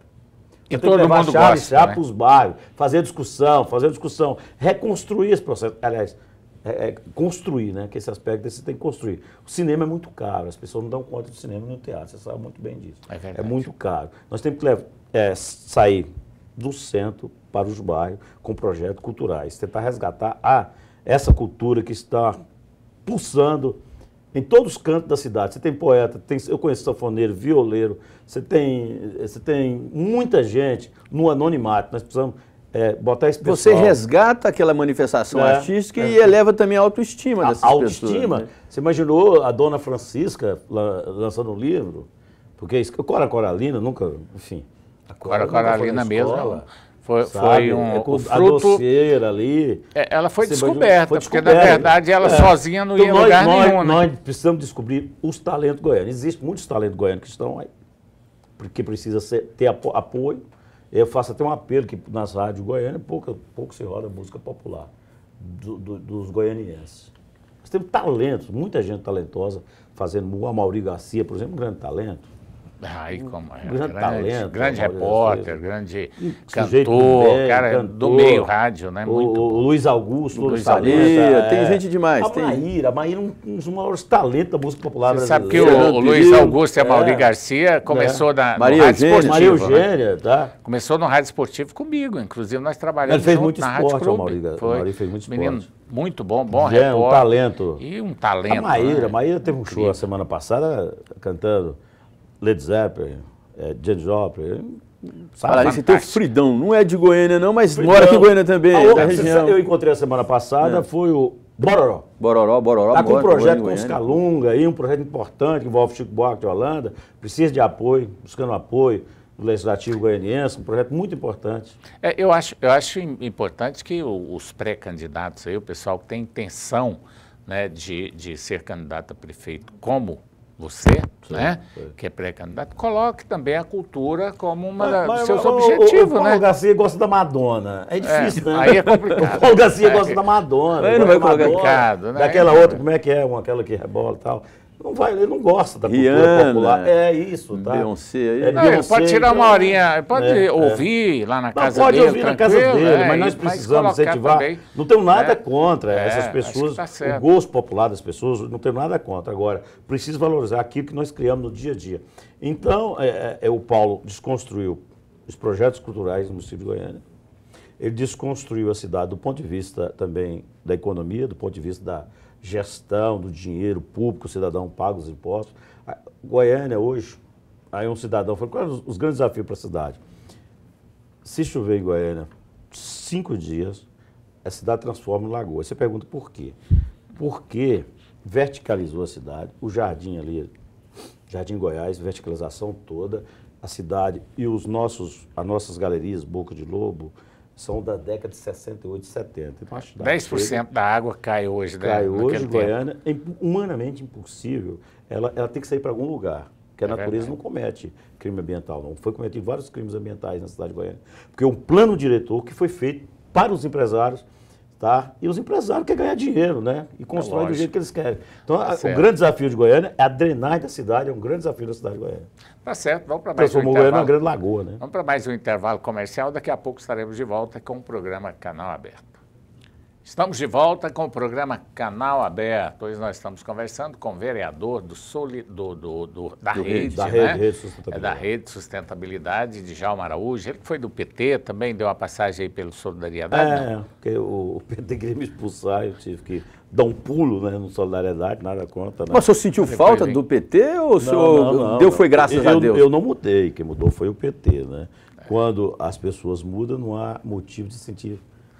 E todo levar mundo Chaves né? para os bairros, fazer discussão, fazer discussão, reconstruir esse processo. Aliás, é, é, construir, né? Que esse aspecto você tem que construir. O cinema é muito caro, as pessoas não dão conta do cinema no teatro, você sabe muito bem disso. É, é verdade. é muito caro. Nós temos que levar, é, sair do centro para os bairros com projetos culturais, tentar resgatar a, essa cultura que está pulsando em todos os cantos da cidade. Você tem poeta, tem, eu conheço sanfoneiro, violeiro, você tem, você tem muita gente no anonimato. Nós precisamos é, botar esse pessoal... Você resgata aquela manifestação é, artística é. e eleva também a autoestima a, dessas autoestima. pessoas. Autoestima. Né? Você imaginou a dona Francisca lançando um livro? Porque a Cora Coralina nunca, enfim... A Cora, Cora Coralina mesmo... Foi, foi, um é, o fruto... A ali... ela foi é é, descoberta, foi descoberta, porque na verdade ela é. sozinha não então, ia nós, lugar nós, nenhum. Né? Nós né? precisamos descobrir os talentos goianos. Existem muitos talentos goianos que estão aí, porque precisa ser, ter apoio eu faço até um apelo que nas rádios goianas pouco, pouco se roda música popular do, do, dos goianienses. Nós temos talentos, muita gente talentosa fazendo. O Amaury Garcia, por exemplo, um grande talento. Ai como é, um grande, grande, talento. Grande repórter, assim. grande cantor, cara cantor, do meio rádio, né? Muito o, o Luiz Augusto, Luiz Saleta, tem é. gente demais. A tem. Maíra, a Maíra é um, um dos maiores talentos da música popular Você brasileira. sabe que o, o Luiz Augusto e a é. Mauri é, Garcia começou é. na, Maria rádio esportivo. Maria né? Eugênia, né? tá. Começou no rádio esportivo comigo, inclusive nós trabalhamos Ele fez muito na esporte, Rádio Clube. Mauri, Foi. Mauri fez muito Menino, esporte. muito bom, bom é, repórter. um talento. E um talento. A Maíra, né? Maíra teve um show a semana passada cantando Led Zeppelin, é, James Joplin. Paranaense hum, tem o Fridão, não é de Goiânia não, mas Fridão. mora aqui em Goiânia também, ah, da região. Eu encontrei a semana passada, é. foi o Bororó. Bororó, Bororó. Está com um projeto com os Calunga aí, um projeto importante que envolve Chico Buarque de Holanda, precisa de apoio, buscando apoio do Legislativo Goianiense, um projeto muito importante. É, eu, acho, eu acho importante que os pré-candidatos aí, o pessoal que tem intenção né, de, de ser candidato a prefeito como você, Sim, né, que é pré-candidato, coloque também a cultura como um dos mas, seus objetivos, né? O Paulo né? Garcia gosta da Madonna. É, é difícil, é, né? Aí é complicado. [LAUGHS] O Paulo Garcia né? gosta da Madonna. Aí não vai Madonna, complicado, né? Daquela outra, como é que é? Uma, aquela que rebola e tal não vai, ele não gosta da cultura Rihanna, popular. É isso, tá? Beyoncé, é, não, Beyoncé, pode tirar uma então, horinha, pode né? é, ouvir é. lá na não, casa pode dele. Pode ouvir na casa dele, mas é, nós precisamos incentivar. Também, não tenho nada é. contra é, essas pessoas, tá o gosto popular das pessoas, não tenho nada contra. Agora, preciso valorizar aquilo que nós criamos no dia a dia. Então, é, o Paulo desconstruiu os projetos culturais no município de Goiânia. Ele desconstruiu a cidade do ponto de vista também da economia, do ponto de vista da gestão do dinheiro público, o cidadão paga os impostos. A Goiânia hoje, aí um cidadão falou, quais os, grandes desafios para a cidade? Se chover em Goiânia cinco dias, a cidade transforma em lagoa. Você pergunta por quê? Porque verticalizou a cidade, o jardim ali, Jardim Goiás, verticalização toda, a cidade e os nossos, as nossas galerias, Boca de Lobo, são da década de 68, 70. Então, acho 10% da água cai hoje, cai né? Cai hoje, Goiânia. É humanamente impossível. Ela, ela tem que sair para algum lugar. Porque a é natureza verdade. não comete crime ambiental, não. Foi cometido vários crimes ambientais na cidade de Goiânia. Porque um plano diretor que foi feito para os empresários Tá? E os empresários querem ganhar dinheiro, né? E é constrói é do jeito que eles querem. Então, tá a, o grande desafio de Goiânia é a drenagem da cidade, é um grande desafio da cidade de Goiânia. Tá certo, vamos para mais Transformou um intervalo. Goiânia grande lagoa, né? Vamos para mais um intervalo comercial, daqui a pouco estaremos de volta com o programa Canal Aberto. Estamos de volta com o programa Canal Aberto. Hoje nós estamos conversando com o vereador do, soli, do, do, do da, do rede, da, né? rede, rede é da Rede Sustentabilidade, de Jalma Araújo. Ele que foi do PT também, deu uma passagem aí pelo Solidariedade. É, não? Né? porque o, o PT queria me expulsar, eu tive que dar um pulo né, no Solidariedade, nada contra. Né? Mas o senhor sentiu falta do PT ou o senhor não, não, deu foi graças eu, a Deus? Eu não mudei, quem mudou foi o PT, né? É. Quando as pessoas mudam, não há motivo de sentir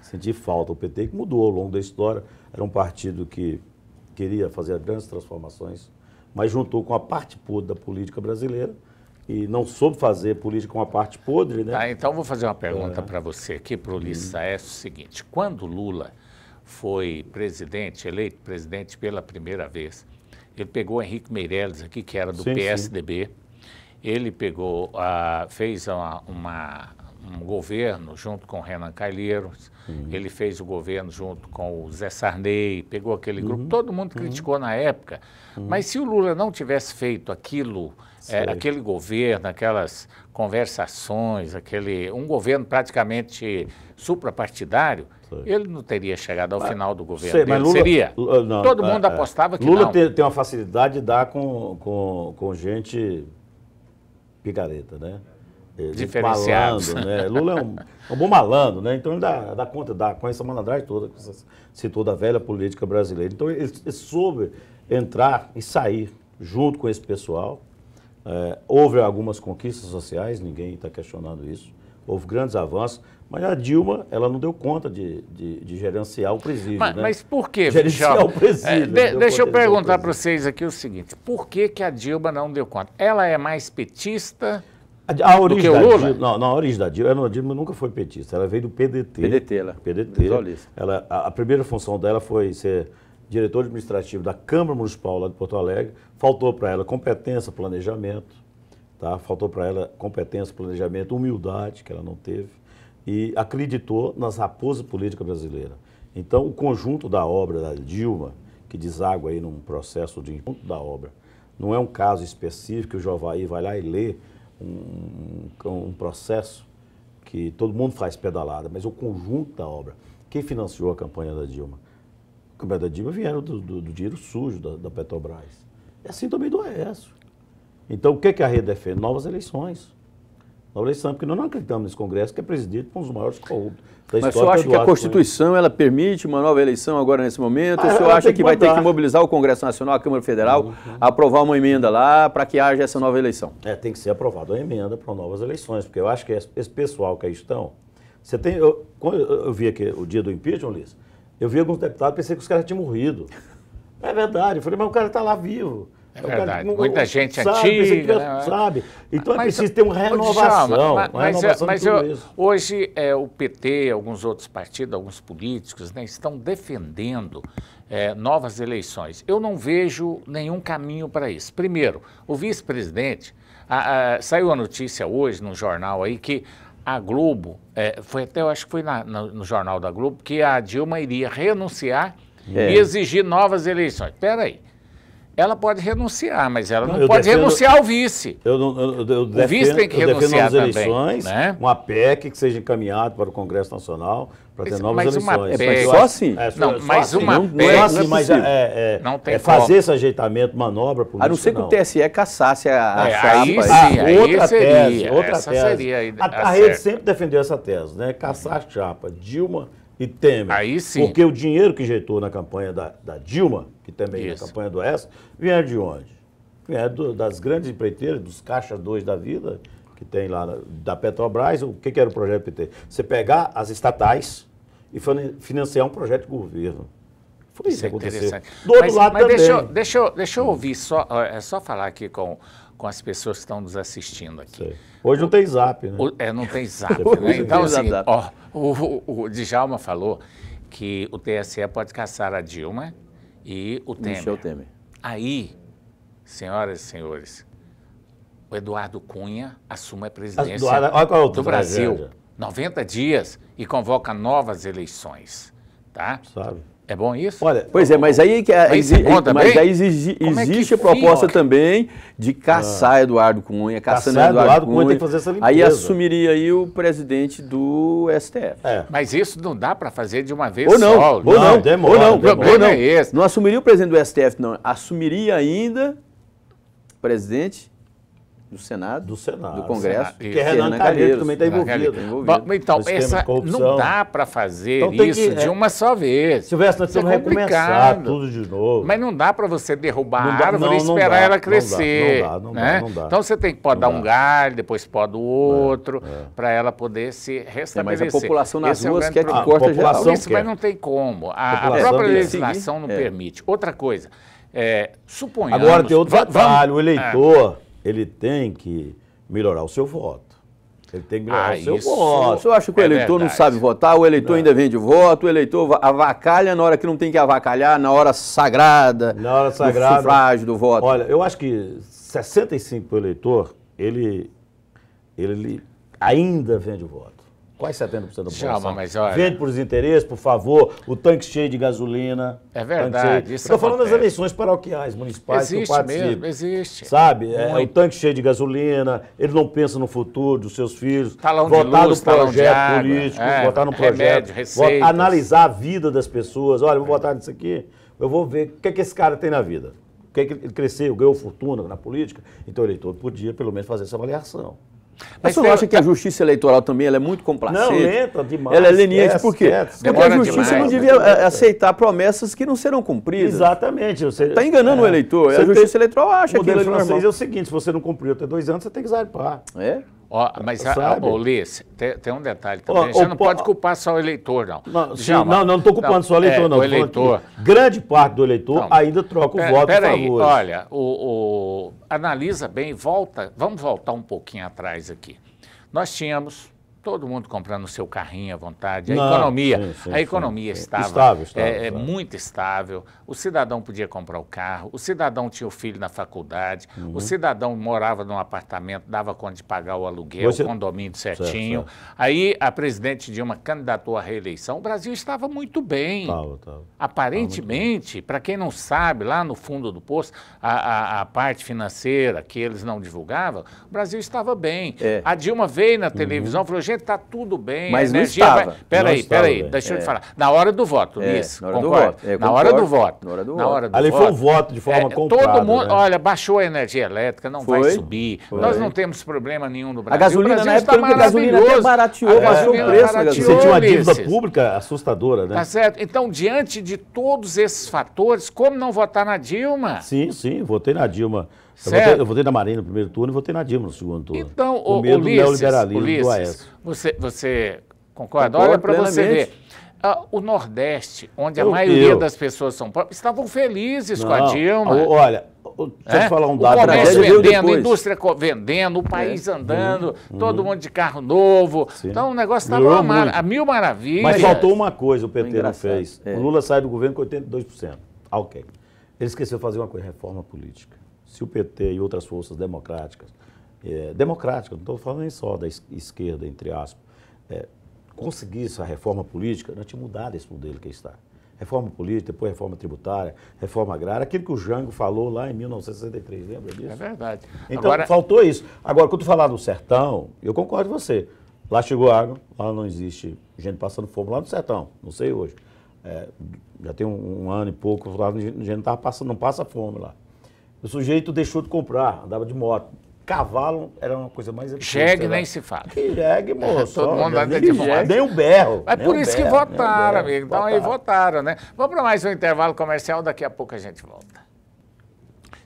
Senti falta. O PT que mudou ao longo da história. Era um partido que queria fazer grandes transformações, mas juntou com a parte podre da política brasileira e não soube fazer política com a parte podre, né? Tá, então vou fazer uma pergunta é. para você aqui, para o Ulisses uhum. é o seguinte. Quando Lula foi presidente, eleito presidente pela primeira vez, ele pegou Henrique Meirelles aqui, que era do sim, PSDB, sim. ele pegou, uh, fez uma, uma um governo junto com Renan Calheiros, uhum. ele fez o governo junto com o Zé Sarney, pegou aquele grupo, uhum. todo mundo uhum. criticou uhum. na época. Uhum. Mas se o Lula não tivesse feito aquilo, é, aquele governo, aquelas conversações, aquele um governo praticamente suprapartidário, Sei. ele não teria chegado ao mas, final do governo. Sei, mas Lula, Seria. Lula, ah, não, todo ah, mundo é, apostava que Lula não. Tem, tem uma facilidade de dar com, com, com gente picareta, né? diferenciado, né? Lula é um, é um, bom malandro, né? Então ele dá, dá conta, dá, com essa malandragem toda, citou da velha política brasileira. Então ele, ele soube entrar e sair junto com esse pessoal. É, houve algumas conquistas sociais, ninguém está questionando isso. Houve grandes avanços, mas a Dilma, ela não deu conta de, de, de gerenciar o presídio. Mas, né? mas por quê? Gerenciar Michel? o presídio. É, de, deixa eu perguntar para vocês aqui o seguinte: por que, que a Dilma não deu conta? Ela é mais petista? A, a origem Lula? Dilma, não, não, a origem da Dilma, a Dilma nunca foi petista, ela veio do PDT. PDT, ela. PDT. Ela, a, a primeira função dela foi ser diretor administrativo da Câmara Municipal lá de Porto Alegre. Faltou para ela competência, planejamento, tá? Faltou para ela competência, planejamento, humildade, que ela não teve. E acreditou nas raposas políticas brasileiras Então, o conjunto da obra da Dilma, que deságua aí num processo de conjunto da obra, não é um caso específico que o Jovaí vai lá e lê um, um processo que todo mundo faz pedalada, mas o conjunto da obra. Quem financiou a campanha da Dilma? A campanha da Dilma vieram do, do, do dinheiro sujo da, da Petrobras. É assim também do Aécio. Então, o que, é que a rede defende? Novas eleições a eleição, porque nós não acreditamos nesse Congresso que é presidido por um dos maiores corruptos da Mas o senhor acha que a Constituição ela permite uma nova eleição agora nesse momento? Ah, o senhor acha que, que vai ter que mobilizar o Congresso Nacional, a Câmara Federal, uhum. aprovar uma emenda lá para que haja essa nova eleição? É, tem que ser aprovada uma emenda para novas eleições, porque eu acho que esse pessoal que aí estão. Você tem, eu, eu vi aqui o dia do impeachment, eu vi alguns deputados, pensei que os caras tinham morrido. É verdade. Eu falei, mas o cara está lá vivo. É verdade. Não, Muita gente sabe, antiga. É né? Sabe. Então é mas, é preciso ter uma renovação. mas, uma renovação mas, mas eu, hoje é, o PT, alguns outros partidos, alguns políticos, né, estão defendendo é, novas eleições. Eu não vejo nenhum caminho para isso. Primeiro, o vice-presidente. saiu a notícia hoje no jornal aí que a Globo, é, foi até, eu acho que foi na, no, no, jornal da Globo, que a Dilma iria renunciar é. e exigir novas eleições. Espera aí, ela pode renunciar, mas ela não, não pode defendo, renunciar ao vice. Eu, eu, eu, eu o vice tem que renunciar também. Eleições, né? Uma PEC que seja encaminhada para o Congresso Nacional para ter novas mas eleições. PEC, é, só assim. É, não, é só mas assim. uma não, PEC. É não é assim, mas é, é não tem é fazer como. esse ajeitamento, manobra política. A não ser que o TSE caçasse a, a chapa. Aí sim, né? aí outra seria. Tese, outra tese. Seria a, a, a rede tá sempre defendeu essa tese, né? Caçar a chapa. Dilma e Temer. Aí sim. Porque o dinheiro que injetou na campanha da, da Dilma, que também Isso. campanha do Oeste, vinha de onde? Vinha do, das grandes empreiteiras, dos caixas dois da vida, que tem lá da Petrobras. O que, que era o projeto PT? Você pegar as estatais e financiar um projeto de governo. Foi isso, isso é aconteceu. Do outro mas, lado mas também. Deixa eu, deixa, eu, deixa eu ouvir, só, é, é só falar aqui com com as pessoas que estão nos assistindo aqui. Sei. Hoje não tem zap, né? O, é, não tem zap, [LAUGHS] né? Então, assim, ó, o, o, o Djalma falou que o TSE pode caçar a Dilma e o é Temer. Michel Temer. Aí, senhoras e senhores, o Eduardo Cunha assume a presidência ah, Eduardo, é do Brasil. Tragédia. 90 dias e convoca novas eleições, tá? Sabe. É bom isso? Olha, pois é, mas aí que a, é, mas, exi, mas aí é existe é a proposta também de caçar ah. Eduardo Cunha, caçando caçar Eduardo, Eduardo Cunha, Cunha, tem que fazer essa limpeza. Aí assumiria aí o presidente do STF. É. Mas isso não dá para fazer de uma vez ou não, só. Ou não, não demora, ou não. ou não. é esse. Não assumiria o presidente do STF, não. Assumiria ainda presidente do Senado, do, Senado, do Congresso, Senado. que é Renan, Renan Calheiros, também está envolvido. Tá envolvido. Bom, então, essa, não dá para fazer então, isso que, de é, uma só vez. Silvestre, nós temos é tudo de novo. Mas não dá para você derrubar não a árvore não, e esperar dá, ela crescer. Não dá, não dá, né? não dá, Então você tem que podar um galho, depois poda o é, outro, é, para ela poder se restabelecer. mas a população nas Esse é ruas quer que é corta ah, população, Isso, mas não tem como. A, própria legislação não permite. Outra coisa, suponhamos... Agora tem outro detalhe, o eleitor ele tem que melhorar o seu voto. Ele tem que melhorar ah, o seu isso... voto. Eu acho acha que o é eleitor verdade. não sabe votar? O eleitor não. ainda vende voto? O eleitor avacalha na hora que não tem que avacalhar, na hora sagrada, na hora sagrada, do sufrágio, do voto? Olha, eu acho que 65 eleitor, ele, ele ainda vende voto. Quase 70% da população. Chama, mas olha... Vende por desinteresse, por favor, o tanque cheio de gasolina. É verdade. Estou falando das eleições paroquiais, municipais existe que eu participo. Mesmo, existe. Sabe? É, é o tanque cheio de gasolina, ele não pensa no futuro dos seus filhos. Talão votar de luz, no projeto água, político, é, votar no projeto. Remédio, Votar, analisar a vida das pessoas. Olha, vou votar nisso aqui, eu vou ver o que, é que esse cara tem na vida. O que, é que ele cresceu, ganhou fortuna na política. Então o é eleitor podia, pelo menos, fazer essa avaliação. Mas você não acha que a justiça eleitoral também ela é muito complacente? Não, lenta demais. Ela é leniente, esquece, por quê? Porque a justiça demais, não né? devia é, aceitar promessas que não serão cumpridas. Exatamente. Está enganando é, o eleitor. A justiça tem, eleitoral acha que... O modelo de é, é o seguinte, se você não cumpriu até dois anos, você tem que zarpar. É? Ó, mas, ah, sabe? Ó, Liz, tem, tem, um detalhe também. Ó, Você ó, não pode culpar só o eleitor, não. Não, sim, não, não estou culpando não, só o eleitor, é, não. O eleitor. Grande parte do eleitor não, ainda troca o voto pera favor. Olha, o, o, analisa bem, volta. Vamos voltar um pouquinho atrás aqui. Nós tínhamos todo mundo comprando o seu carrinho à vontade. A Não, economia, sim, sim, a economia estava estável, estável, é, é, estável. muito estável. O cidadão podia comprar o carro, o cidadão tinha o filho na faculdade, uhum. o cidadão morava num apartamento, dava conta de pagar o aluguel, Você... o é- condomínio certinho. Certo, certo. Aí a presidente Dilma candidatou à reeleição. O Brasil estava muito bem. Aparentemente, para quem não sabe, lá no fundo do poço, a, a, a, parte financeira que eles não divulgavam, o Brasil estava bem. É. A Dilma veio na uhum. televisão e uhum. falou, gente, está tudo bem. Mas não estava. Vai... Peraí, peraí, né? deixa eu te é. falar. Na hora do voto, é, isso, na hora do voto. É, na hora do voto. Na hora do voto. Ali foi um voto de forma é, comprada. Todo mundo, né? olha, baixou a energia elétrica, não foi, vai subir. Foi. Nós não temos problema nenhum no Brasil. A gasolina, Brasil na época, a gasolina até barateou, baixou né? o preço da gasolina. Você tinha uma dívida pública assustadora, né? Tá certo. Então, diante de todos esses fatores, como não votar na Dilma? Sim, sim, votei na Dilma. Certo. Eu, votei, eu votei na Marina no primeiro turno e votei na Dilma no segundo turno. Então, o, medo Ulisses, do neoliberalismo Ulisses, do Aécio. Você, você concorda? Concordo Olha para você ver. Ah, o Nordeste, onde eu, a maioria eu. das pessoas são pobres, estavam felizes Não, com a Dilma. Olha, Deixa é? falar um dado. O comércio vendendo, a indústria vendendo, o país é. andando, uhum, uhum. todo mundo de carro novo. Sim. Então o negócio estava mar... a mil maravilhas. Mas faltou uma coisa o PT não fez. É. O Lula sai do governo com 82%. Ah, ok. Ele esqueceu de fazer uma coisa, reforma política se o PT e outras forças democráticas, é, democráticas, não estou falando nem só da esquerda, entre aspas, é, conseguisse a reforma política, não tinha mudado esse modelo que está. Reforma política, depois reforma tributária, reforma agrária, aquilo que o Jango falou lá em 1963, lembra disso? É verdade. Então, Agora... faltou isso. Agora, quando tu falar do sertão, eu concordo com você. Lá chegou água, lá não existe gente passando fome, lá no sertão, não sei hoje. É, já tem um, um, ano e pouco, lá a gente passando, não passa fome lá. O sujeito deixou de comprar, andava de moto. Cavalo era uma coisa mais... Jegue nem se fala. Que jegue, moço. [LAUGHS] Todo mundo anda de moto. Nem o berro. é por isso berro, que votaram, amigo. Então votaram. aí votaram, né? Vamos para mais um intervalo comercial, daqui a pouco a gente volta.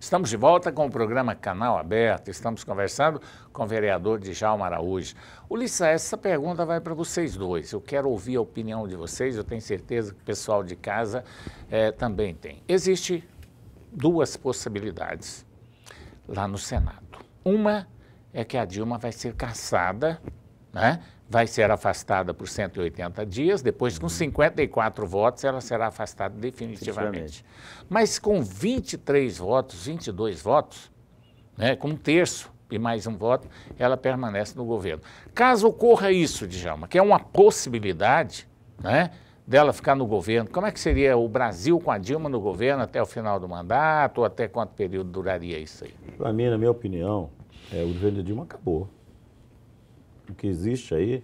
Estamos de volta com o programa Canal Aberto. Estamos conversando com o vereador Djalma Araújo. Ulissa, essa pergunta vai para vocês dois. Eu quero ouvir a opinião de vocês. Eu tenho certeza que o pessoal de casa é, também tem. Existe duas possibilidades lá no Senado. Uma é que a Dilma vai ser caçada, né? vai ser afastada por 180 dias, depois com 54 uhum. votos ela será afastada definitivamente. definitivamente. Mas com 23 votos, 22 votos, né, com um terço e mais um voto, ela permanece no governo. Caso ocorra isso, Djalma, que é uma possibilidade, né, dela ficar no governo? Como é que seria o Brasil com a Dilma no governo até o final do mandato, ou até quanto período duraria isso aí? Para mim, na minha opinião, é, o governo da Dilma acabou. O que existe aí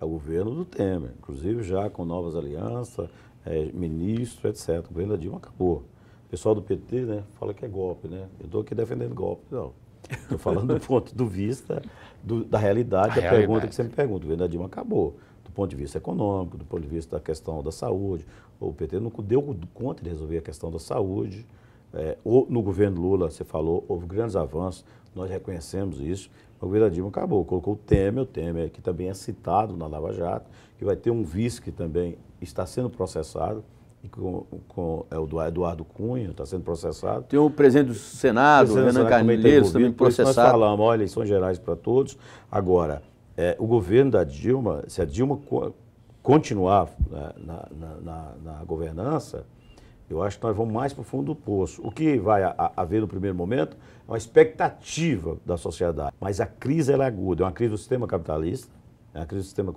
é o governo do Temer, inclusive já com novas alianças, é, ministro, etc. O governo da Dilma acabou. O pessoal do PT né, fala que é golpe, né? Eu estou aqui defendendo golpe, não. Estou falando do [LAUGHS] ponto de vista do, da realidade, a da realidade. pergunta que você me pergunta. O governo da Dilma acabou ponto de vista econômico, do ponto de vista da questão da saúde. O PT não deu conta de resolver a questão da saúde. É, no governo Lula, você falou, houve grandes avanços, nós reconhecemos isso. O governo Dilma acabou, colocou o Temer, o Temer que também é citado na Lava Jato, que vai ter um vice que também está sendo processado, com, com é, o Eduardo Cunha, está sendo processado. Tem o presidente do Senado, o Renan Carneiros, também processado. Nós falamos, olha, são gerais para todos. Agora, é, o governo da Dilma, se a Dilma continuar né, na, na, na, na, governança, eu acho que nós vamos mais para o fundo do poço. O que vai haver no primeiro momento é uma expectativa da sociedade. Mas a crise é aguda, é uma crise do sistema capitalista, é a crise do sistema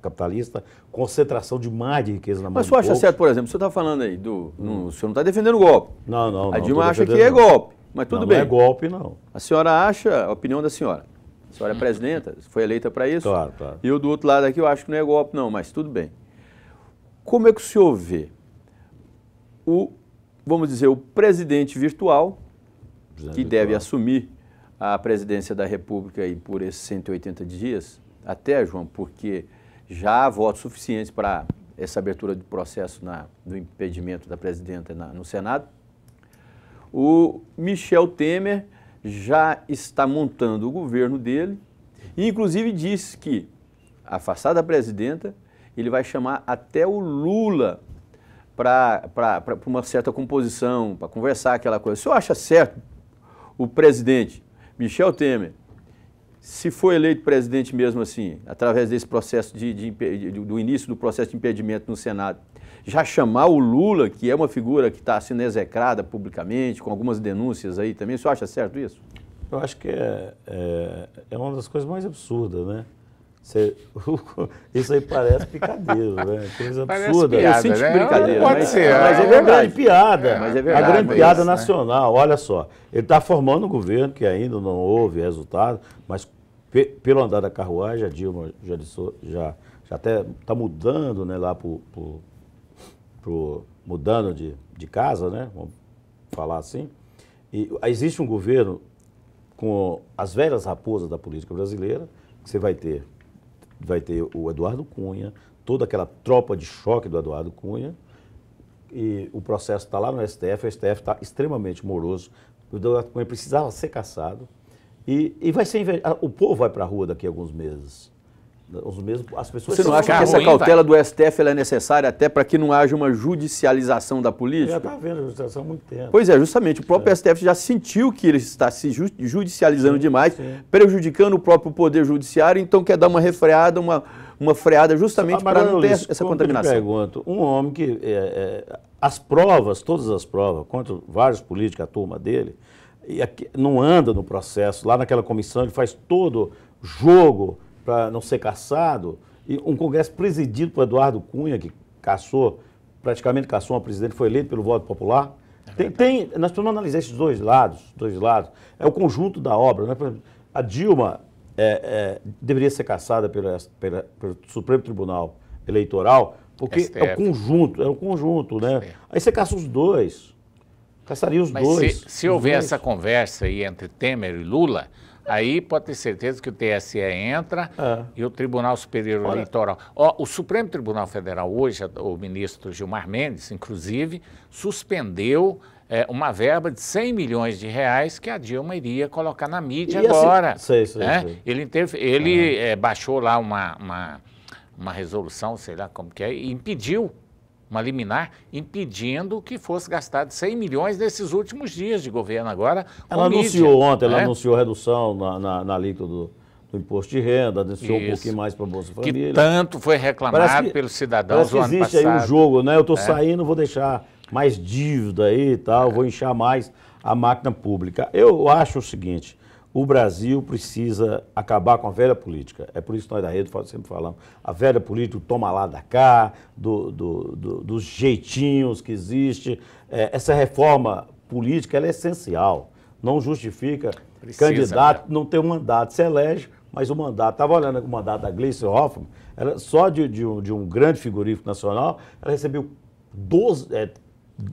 capitalista, concentração demais de riqueza na mão Mas você acha certo, por exemplo, você está falando aí do. Hum. No, o senhor não está defendendo o golpe. Não, não. A Dilma não acha que é não. golpe. Mas tudo não, bem. Não é golpe, não. A senhora acha, a opinião da senhora, a senhora é presidenta, foi eleita para isso. Claro, claro. E eu do outro lado aqui, eu acho que não é golpe, não, mas tudo bem. Como é que o senhor vê o, vamos dizer, o presidente virtual, que virtual. deve assumir a presidência da República aí por esses 180 dias, até, João, porque já há votos suficientes para essa abertura do processo na, do impedimento da presidenta na, no Senado. O Michel Temer já está montando o governo dele e, inclusive, disse que, afastada a presidenta, ele vai chamar até o Lula para uma certa composição, para conversar aquela coisa. O senhor acha certo o presidente Michel Temer, se for eleito presidente mesmo assim, através desse processo de, de, de do início do processo de impedimento no Senado, já chamar o Lula, que é uma figura que está sendo execrada publicamente, com algumas denúncias aí também. Você acha certo isso? Eu acho que é, é, é uma das coisas mais absurdas, né? Você, [LAUGHS] isso aí parece brincadeira né? Coisa absurda. Piada, eu sinto né? brincadeira. Não, pode mas, ser. Mas é, é verdade. grande piada. É, mas é, é verdade. A grande mas piada isso, nacional. Né? Olha só, ele está formando um governo que ainda não houve resultado, mas pe, pelo andar da carruagem, a Dilma já, já, já até está mudando né, lá para o pro, mudando de, de casa, né? Vamos falar assim. E existe um governo com as velhas raposas da política brasileira, que você vai ter, vai ter o Eduardo Cunha, toda aquela tropa de choque do Eduardo Cunha, e o processo está lá no STF, o STF está extremamente moroso, o Eduardo Cunha precisava ser caçado, e, e vai ser, o povo vai para a rua daqui a alguns meses os mesmos, as pessoas Você não acha que essa ruim, cautela vai? do STF é necessária até para que não haja uma judicialização da política? Já está havendo judicialização há muito tempo. Pois é, justamente. O próprio é. STF já sentiu que ele está se judicializando sim, demais, sim. prejudicando o próprio Poder Judiciário, então quer dar uma refreada, uma, uma freada justamente ah, para não ter essa contaminação. Eu pergunto, um homem que. É, é, as provas, todas as provas, contra vários políticos, a turma dele, não anda no processo. Lá naquela comissão ele faz todo jogo para não ser caçado, e um Congresso presidido por Eduardo Cunha, que caçou, praticamente caçou uma presidente, foi eleito pelo voto popular. É tem, tem, nós precisamos analisar esses dois lados, dois lados. É o conjunto da obra. Né? a Dilma é, é, deveria ser caçada pela, pela, pelo Supremo Tribunal Eleitoral, porque STF. é o conjunto, é o conjunto, né? Aí você caça os dois. Caçaria os Mas dois. Se, se houver essa conversa aí entre Temer e Lula, Aí pode ter certeza que o TSE entra ah. e o Tribunal Superior Olha. Eleitoral. Ó, o Supremo Tribunal Federal hoje, o ministro Gilmar Mendes, inclusive, suspendeu é, uma verba de 100 milhões de reais que a Dilma iria colocar na mídia e assim- agora. Assim, sei, sei, né? sei. Ele, interfe... ele é. é, baixou lá uma, uma, uma resolução, sei lá como que é, e impediu uma liminar impedindo que fosse gastado 100 milhões nesses últimos dias de governo agora. Ela anunciou mídia, ontem, né? ela anunciou redução na, na, na alíquota do, do imposto de renda, anunciou um pouquinho mais para a Bolsa Família. Que tanto foi reclamado que, pelos cidadãos parece que existe aí um jogo, né? Eu estou é. Né? saindo, vou deixar mais dívida aí e tal, é. vou inchar mais a máquina pública. Eu acho o seguinte, o Brasil precisa acabar com a velha política. É por isso que nós da rede sempre falamos. A velha política, o toma lá da cá, do, do, do, dos jeitinhos que existe. É, essa reforma política é essencial. Não justifica precisa, candidato né? não ter um mandato. Se elege, mas o mandato. Estava olhando o mandato da Gleice Hoffmann, ela, só de, de, um, de um grande figurífico nacional, ela recebeu 12, é,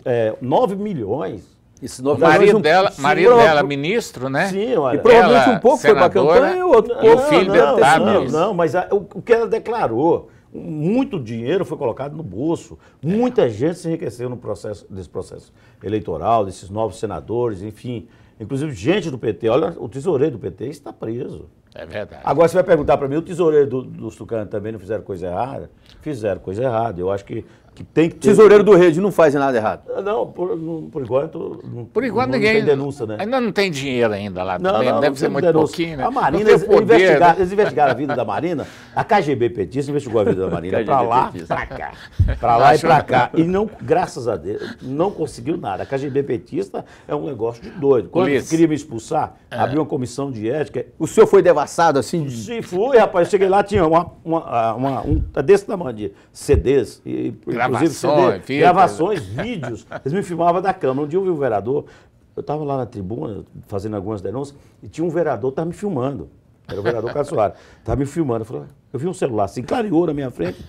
é, 9 milhões esse o marido é um, dela, marido dela é ministro, né? Sim, olha. E provavelmente ela, um pouco senadora, foi para a campanha e outro não, pouco. o filho não, deputado. Não, não, mas a, o, o, que ela declarou, muito dinheiro foi colocado no bolso. Muita é. gente se enriqueceu no processo, desse processo eleitoral, desses novos senadores, enfim. Inclusive, gente do PT, olha, o tesoureiro do PT está preso. É verdade. Agora você vai perguntar para mim, o tesoureiro do, dos também não fizeram coisa errada? Fizeram coisa errada. Eu acho que que tem que ter. Tesoureiro do Rede não faz nada errado. Ah, não, por, não, por enquanto. Não, por enquanto não, ninguém. Não tem denúncia, né? Ainda não tem dinheiro ainda lá não, Não, Deve ser muito denúncia. pouquinho, né? A Marina, eles, poder, investigaram, né? eles investigaram a vida da Marina. A KGB petista investigou a vida da [LAUGHS] Marina. pra lá, para pra cá. Pra lá tá e pra cá. E não, graças a Deus, não conseguiu nada. A KGB petista é um negócio de doido. Quando Liz. queria me expulsar, é. abriu uma comissão de ética. O senhor foi devassado assim? De... Sim, fui, rapaz. cheguei lá, tinha uma, uma, ah, uma, um tá desse tamanho de CDs e, e inclusive CD, gravações, vídeos. [LAUGHS] Eles me filmavam da câmera. Um dia eu vi o um vereador, eu estava lá na tribuna fazendo algumas denúncias e tinha um vereador que estava me filmando. Era o vereador Carlos Soares. Estava [LAUGHS] me filmando. Eu, falei, eu vi um celular assim, clareou na minha frente.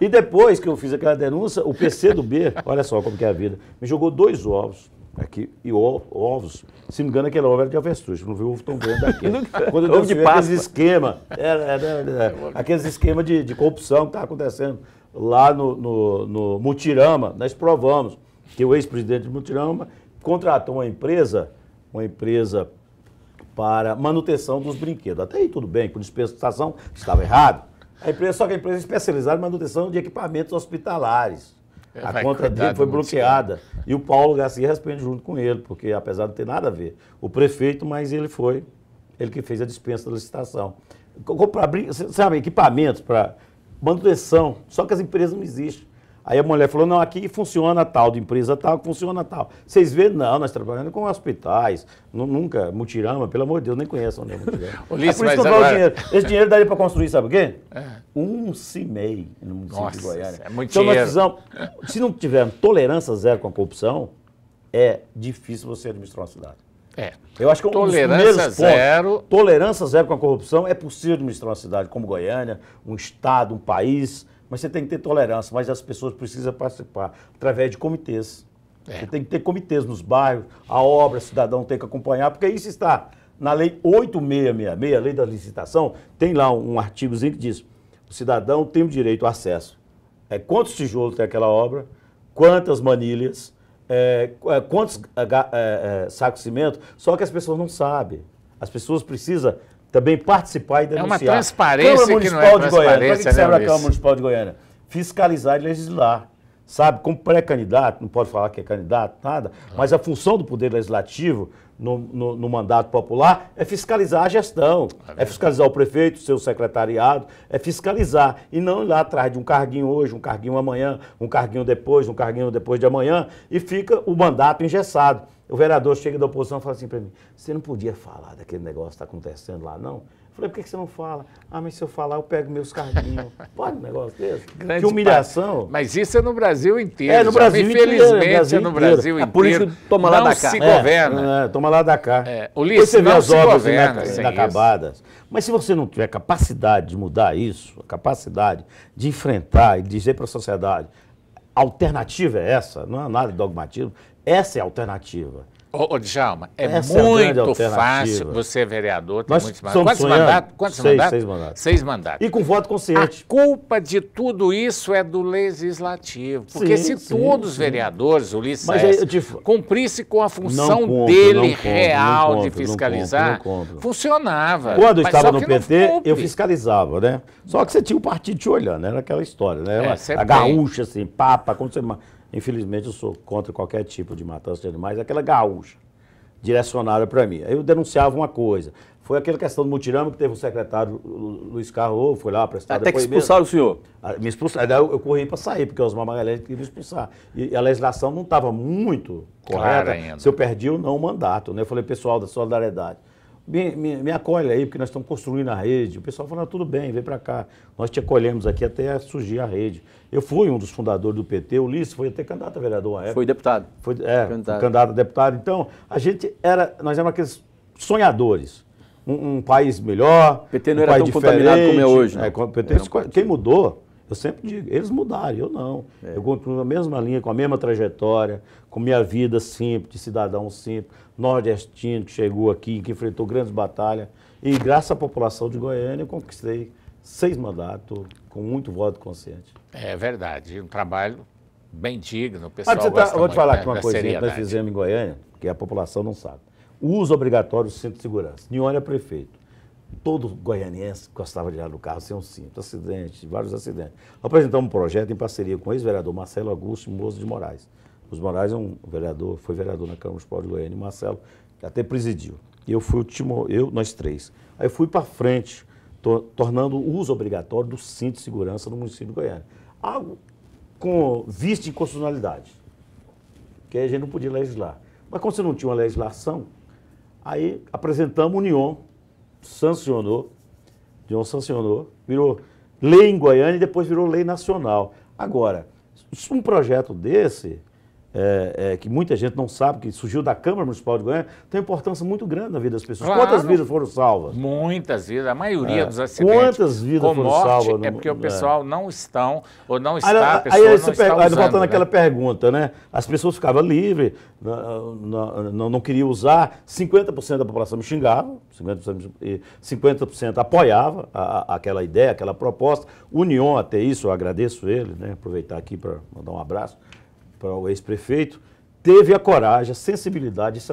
E depois que eu fiz aquela denúncia, o PC do B, olha só como que é a vida, me jogou dois ovos aqui e ovos. Se não me engano, aquele ovo era de avestruz, não viu ovo tão grande daquele. [LAUGHS] Quando eu ovo de paz Aqueles esquema, era, era, era, aqueles esquemas de, de corrupção que estava acontecendo lá no, no, no Mutirama, nós provamos que o ex-presidente de Mutirama contratou uma empresa, uma empresa para manutenção dos brinquedos. Até aí tudo bem, por dispensação estava errado. A empresa, só que a empresa é especializada em manutenção de equipamentos hospitalares. É, a conta dele foi bloqueada. E o Paulo Garcia responde junto com ele, porque apesar de não ter nada a ver, o prefeito, mas ele foi, ele que fez a dispensa da licitação. Comprar, sabe, equipamentos para manutenção, só que as empresas não existem. Aí a mulher falou, não, aqui funciona tal, de empresa tal, funciona tal. Vocês veem Não, nós trabalhamos com hospitais, nunca, mutirama, pelo amor de Deus, nem conheço onde é mutirama. [LAUGHS] é por isso que eu agora... o dinheiro. Esse dinheiro daria para construir, sabe o quê? É. Um CIMEI no município Nossa, de Goiânia. É muito então dinheiro. Então, se não tiver tolerância zero com a corrupção, é difícil você administrar uma cidade. É. Eu acho que tolerância um dos zero. Pontos, tolerância zero com a corrupção é possível administrar uma cidade como Goiânia, um estado, um país, mas você tem que ter tolerância, mas as pessoas precisam participar através de comitês. É. Você tem que ter comitês nos bairros, a obra, o cidadão tem que acompanhar, porque isso está na lei 8666, a lei da licitação, tem lá um artigozinho que diz: o cidadão tem o direito ao acesso. É quantos tijolos tem aquela obra, quantas manilhas, é, é, quantos é, é, é, sacos de cimento, só que as pessoas não sabem. As pessoas precisam também participar e denunciar. É uma transparência Câmara Municipal que não é de Goiânia. Para que, que serve né, a Câmara Municipal de Goiânia? Fiscalizar e legislar sabe? Como pré-candidato, não pode falar que é candidato, nada, mas a função do Poder Legislativo no, no, no mandato popular é fiscalizar a gestão, é, é fiscalizar o prefeito, seu secretariado, é fiscalizar e não ir lá atrás de um carguinho hoje, um carguinho amanhã, um carguinho depois, um carguinho depois de amanhã e fica o mandato engessado. O vereador chega da oposição e fala assim para mim: você não podia falar daquele negócio que está acontecendo lá, não? Falei, por que, você não fala? Ah, mas se eu falar, eu pego meus carguinhos. [LAUGHS] Pode um negócio desse? Grande que humilhação. Mas isso é no Brasil inteiro. É, no Brasil inteiro. Infelizmente, é no Brasil inteiro. É por é, isso toma lá da cá. se governa. toma lá da cá. Ulisses, você vê as obras é inacabadas. Mas se você não tiver capacidade de mudar isso, a capacidade de enfrentar e dizer para a sociedade, a alternativa é essa, não é nada de dogmatismo, essa é a alternativa. Ô, ô Djalma, é Essa é muito é fácil você é vereador, tem Nós muitos mandatos. Quantos, mandatos? Quantos seis, mandatos? Seis mandatos. Seis mandatos. E com voto consciente. A culpa de tudo isso é do legislativo. Porque sim, se sim, todos os vereadores, Ulisses Mas Saez, te... cumprisse com a função compro, dele compro, real compro, de fiscalizar, funcionava. Quando eu estava no PT, eu fiscalizava, né? Só que você tinha o partido te olhando, era aquela história, né? É, a gaúcha, assim, papa, quando você Infelizmente, eu sou contra qualquer tipo de matança de animais, aquela gaúcha direcionada para mim. Aí eu denunciava uma coisa. Foi aquela questão do mutirama que teve o secretário, Luiz Carro, foi lá prestar Até que expulsaram o senhor? Ah, me expulsaram. Eu, eu corri para sair, porque os Magalhães queriam me expulsar. E a legislação não estava muito correta claro se eu perdi ou não o mandato. Né? Eu falei, pessoal da solidariedade, me, me, me, acolhe aí, porque nós estamos construindo a rede. O pessoal falou, tudo bem, vem para cá. Nós te acolhemos aqui até surgir a rede. Eu fui um dos fundadores do PT, o Ulisses foi até candidato a vereador à época. Foi deputado. Foi, é, candidato. candidato a deputado. Então, a gente era, nós éramos aqueles sonhadores. Um, um país melhor. O PT não um era tão contaminado como é hoje. Né? É, o PT, um quem mudou eu sempre digo, eles mudaram, eu não. É. Eu continuo na mesma linha, com a mesma trajetória, com minha vida simples, de cidadão simples, nordestino que chegou aqui, que enfrentou grandes batalhas. E graças à população de Goiânia, eu conquistei seis mandatos com muito voto consciente. É verdade, um trabalho bem digno, o pessoal ah, tá, Vou te falar né, aqui uma coisa que nós fizemos em Goiânia, que a população não sabe. O uso obrigatório do cinto de segurança. Nione é prefeito. Todo goianiense gostava de ir lá no carro sem um cinto, acidente, vários acidentes. Apresentamos um projeto em parceria com o ex-vereador Marcelo Augusto Moço de Moraes. Os Moraes é um vereador, foi vereador na Câmara Municipal de Goiânia, e Marcelo até presidiu. Eu fui o último, eu, nós três. Aí fui para frente, to, tornando o uso obrigatório do cinto de segurança no município de Goiânia. Algo com vista em constitucionalidade, que a gente não podia legislar. Mas como você não tinha uma legislação, aí apresentamos o união sancionou, Dion sancionou, virou lei em Goiânia e depois virou lei nacional. Agora, um projeto desse é, é, que muita gente não sabe, que surgiu da Câmara Municipal de Goiânia, tem importância muito grande na vida das pessoas. Claro. Quantas vidas foram salvas? Muitas vidas, a maioria é. dos acidentes. Quantas vidas com foram salvas? É no... É porque o é. pessoal não estão, ou não está, aí, a pessoa aí, não pega, usando, Voltando né? àquela pergunta, né? As pessoas ficavam livres, não, não, não queriam usar, 50% da população me xingava, 50%, 50 apoiava a, a, aquela ideia, aquela proposta. União até isso, eu agradeço ele, né? Aproveitar aqui para mandar um abraço para o ex-prefeito, teve a coragem, a sensibilidade de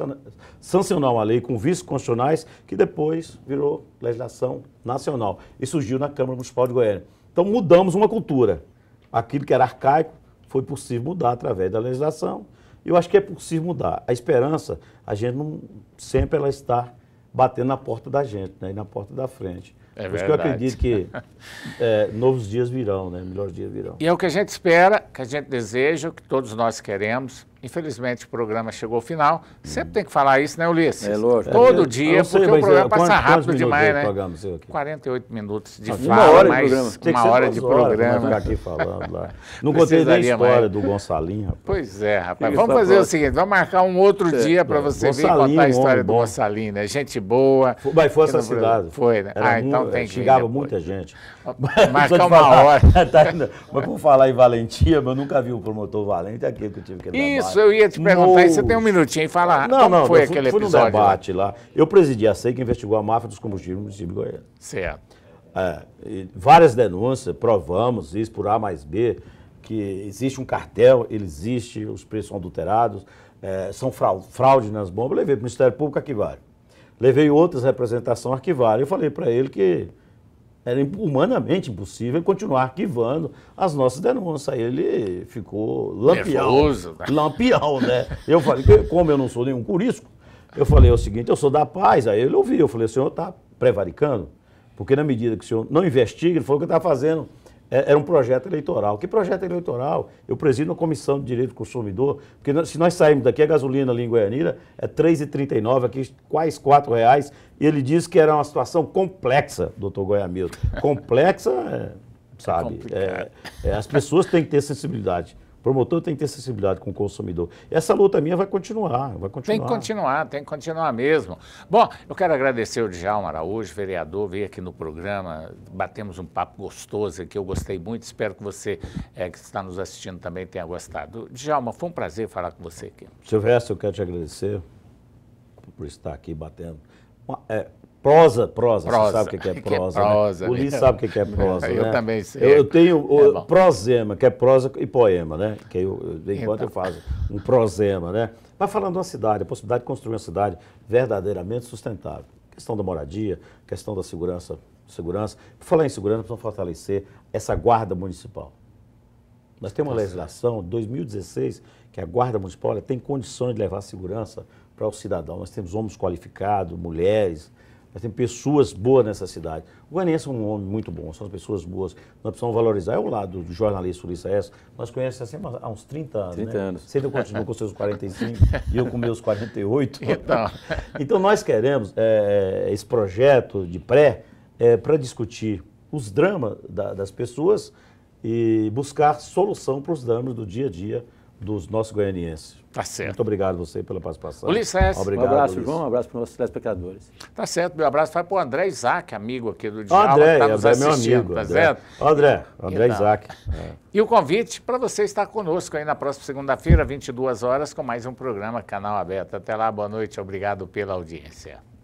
sancionar uma lei com vícios constitucionais que depois virou legislação nacional e surgiu na Câmara Municipal de Goiânia. Então mudamos uma cultura. Aquilo que era arcaico foi possível mudar através da legislação. Eu acho que é possível mudar. A esperança, a gente não sempre ela está batendo na porta da gente, né, na porta da frente. É Por isso que eu acredito que [LAUGHS] é, novos dias virão, né? melhores dias virão. E é o que a gente espera, que a gente deseja, o que todos nós queremos. Infelizmente o programa chegou ao final. Sempre tem que falar isso, né, Ulisses? É lógico. Todo é, dia, sei, porque o é, programa passa quantos, rápido quantos demais, né? Programa, 48 minutos de ah, fala, uma hora mais de programa. uma hora de programa. Aqui falando, lá. [LAUGHS] Não contei da a história mais. do Gonçalinho, rapaz. Pois é, rapaz. Vamos fazer o seguinte, vamos marcar um outro certo. dia para você Gonçalinho, vir contar a história do Gonçalinho, né? Gente boa. Foi, mas foi assassinado. Foi, né? Era ah, então tem que Chegava muita gente. [LAUGHS] Marcar uma hora. [LAUGHS] Tá mas por falar em valentia, eu nunca vi o promotor valente, é aquilo que eu tive que dar Isso isso eu ia te perguntar, no... você tem um minutinho e falar não, como não, foi não, aquele fui, episódio. debate lá. Eu presidi a SEI que investigou a máfia dos combustíveis no município de Goiânia. Certo. É, várias denúncias, provamos isso por A mais B, que existe um cartel, ele existe, os preços são adulterados, é, são fraude, fraude nas bombas. Eu levei para o Ministério Público arquivário. Levei outras representações arquivário. Eu falei para ele que era humanamente impossível continuar arquivando as nossas denúncias. Aí ele ficou lampião. Nervoso, né? Lampião, né? Eu falei, como eu não sou nenhum curisco, eu falei é o seguinte, eu sou da paz. Aí ele ouviu, eu falei, o senhor está prevaricando? Porque na medida que o senhor não investiga, ele falou que está fazendo é, era um projeto eleitoral. Que projeto eleitoral? Eu presido a Comissão de Direito do Consumidor, porque se nós sairmos daqui, a gasolina ali em Goianira é R$ 3,39, aqui quase R$ reais. E ele disse que era uma situação complexa, doutor goiamil Complexa, é, sabe? É, é, as pessoas têm que ter sensibilidade promotor tem que ter sensibilidade com o consumidor. Essa luta minha vai continuar, vai continuar. Tem que continuar, tem que continuar mesmo. Bom, eu quero agradecer o Djalma Araújo, vereador, veio aqui no programa, batemos um papo gostoso aqui, eu gostei muito, espero que você é, que está nos assistindo também tenha gostado. Djalma, foi um prazer falar com você aqui. Silvestre, eu quero te agradecer por estar aqui batendo. É, Prosa, prosa, prosa. Você sabe o que é, [LAUGHS] é prosa. Né? O Liz né? sabe o que é, é prosa. Eu né? também sei. Eu, tenho é o é prosema, que é prosa e poema, né? Que eu, enquanto então. eu faço um prosema, né? Mas falando de uma cidade, a possibilidade de construir uma cidade verdadeiramente sustentável. Questão da moradia, questão da segurança. segurança. Por falar em segurança, precisamos fortalecer essa guarda municipal. Nós temos uma legislação, 2016, que a Guarda Municipal tem condições de levar segurança para o cidadão. Nós temos homens qualificados, mulheres, nós temos pessoas boas nessa cidade. O Guanense é um homem muito bom, são pessoas boas. Nós precisamos valorizar. É o lado do jornalista Ulisses S. Nós conhecemos assim, há uns 30 anos. 30 né? anos. Você ainda continua com seus 45 [LAUGHS] e eu com meus 48. Então, [LAUGHS] então nós queremos é, esse projeto de pré é, eh, para discutir os dramas da, das pessoas e buscar solução para os dramas do dia a dia dos nossos goianienses. Tá certo. Muito obrigado você pela participação. Ulisses. Obrigado, um abraço, João. Um abraço para os nossos telespectadores. Tá certo. Meu abraço vai para o André Isaac, amigo aqui do Diálogo. André, que tá nos André é meu amigo. Tá André. certo? André, André então, Isaac. É. E o convite para você estar conosco aí na próxima segunda-feira, 22 horas, com mais um programa Canal Aberto. Até lá, boa noite. Obrigado pela audiência.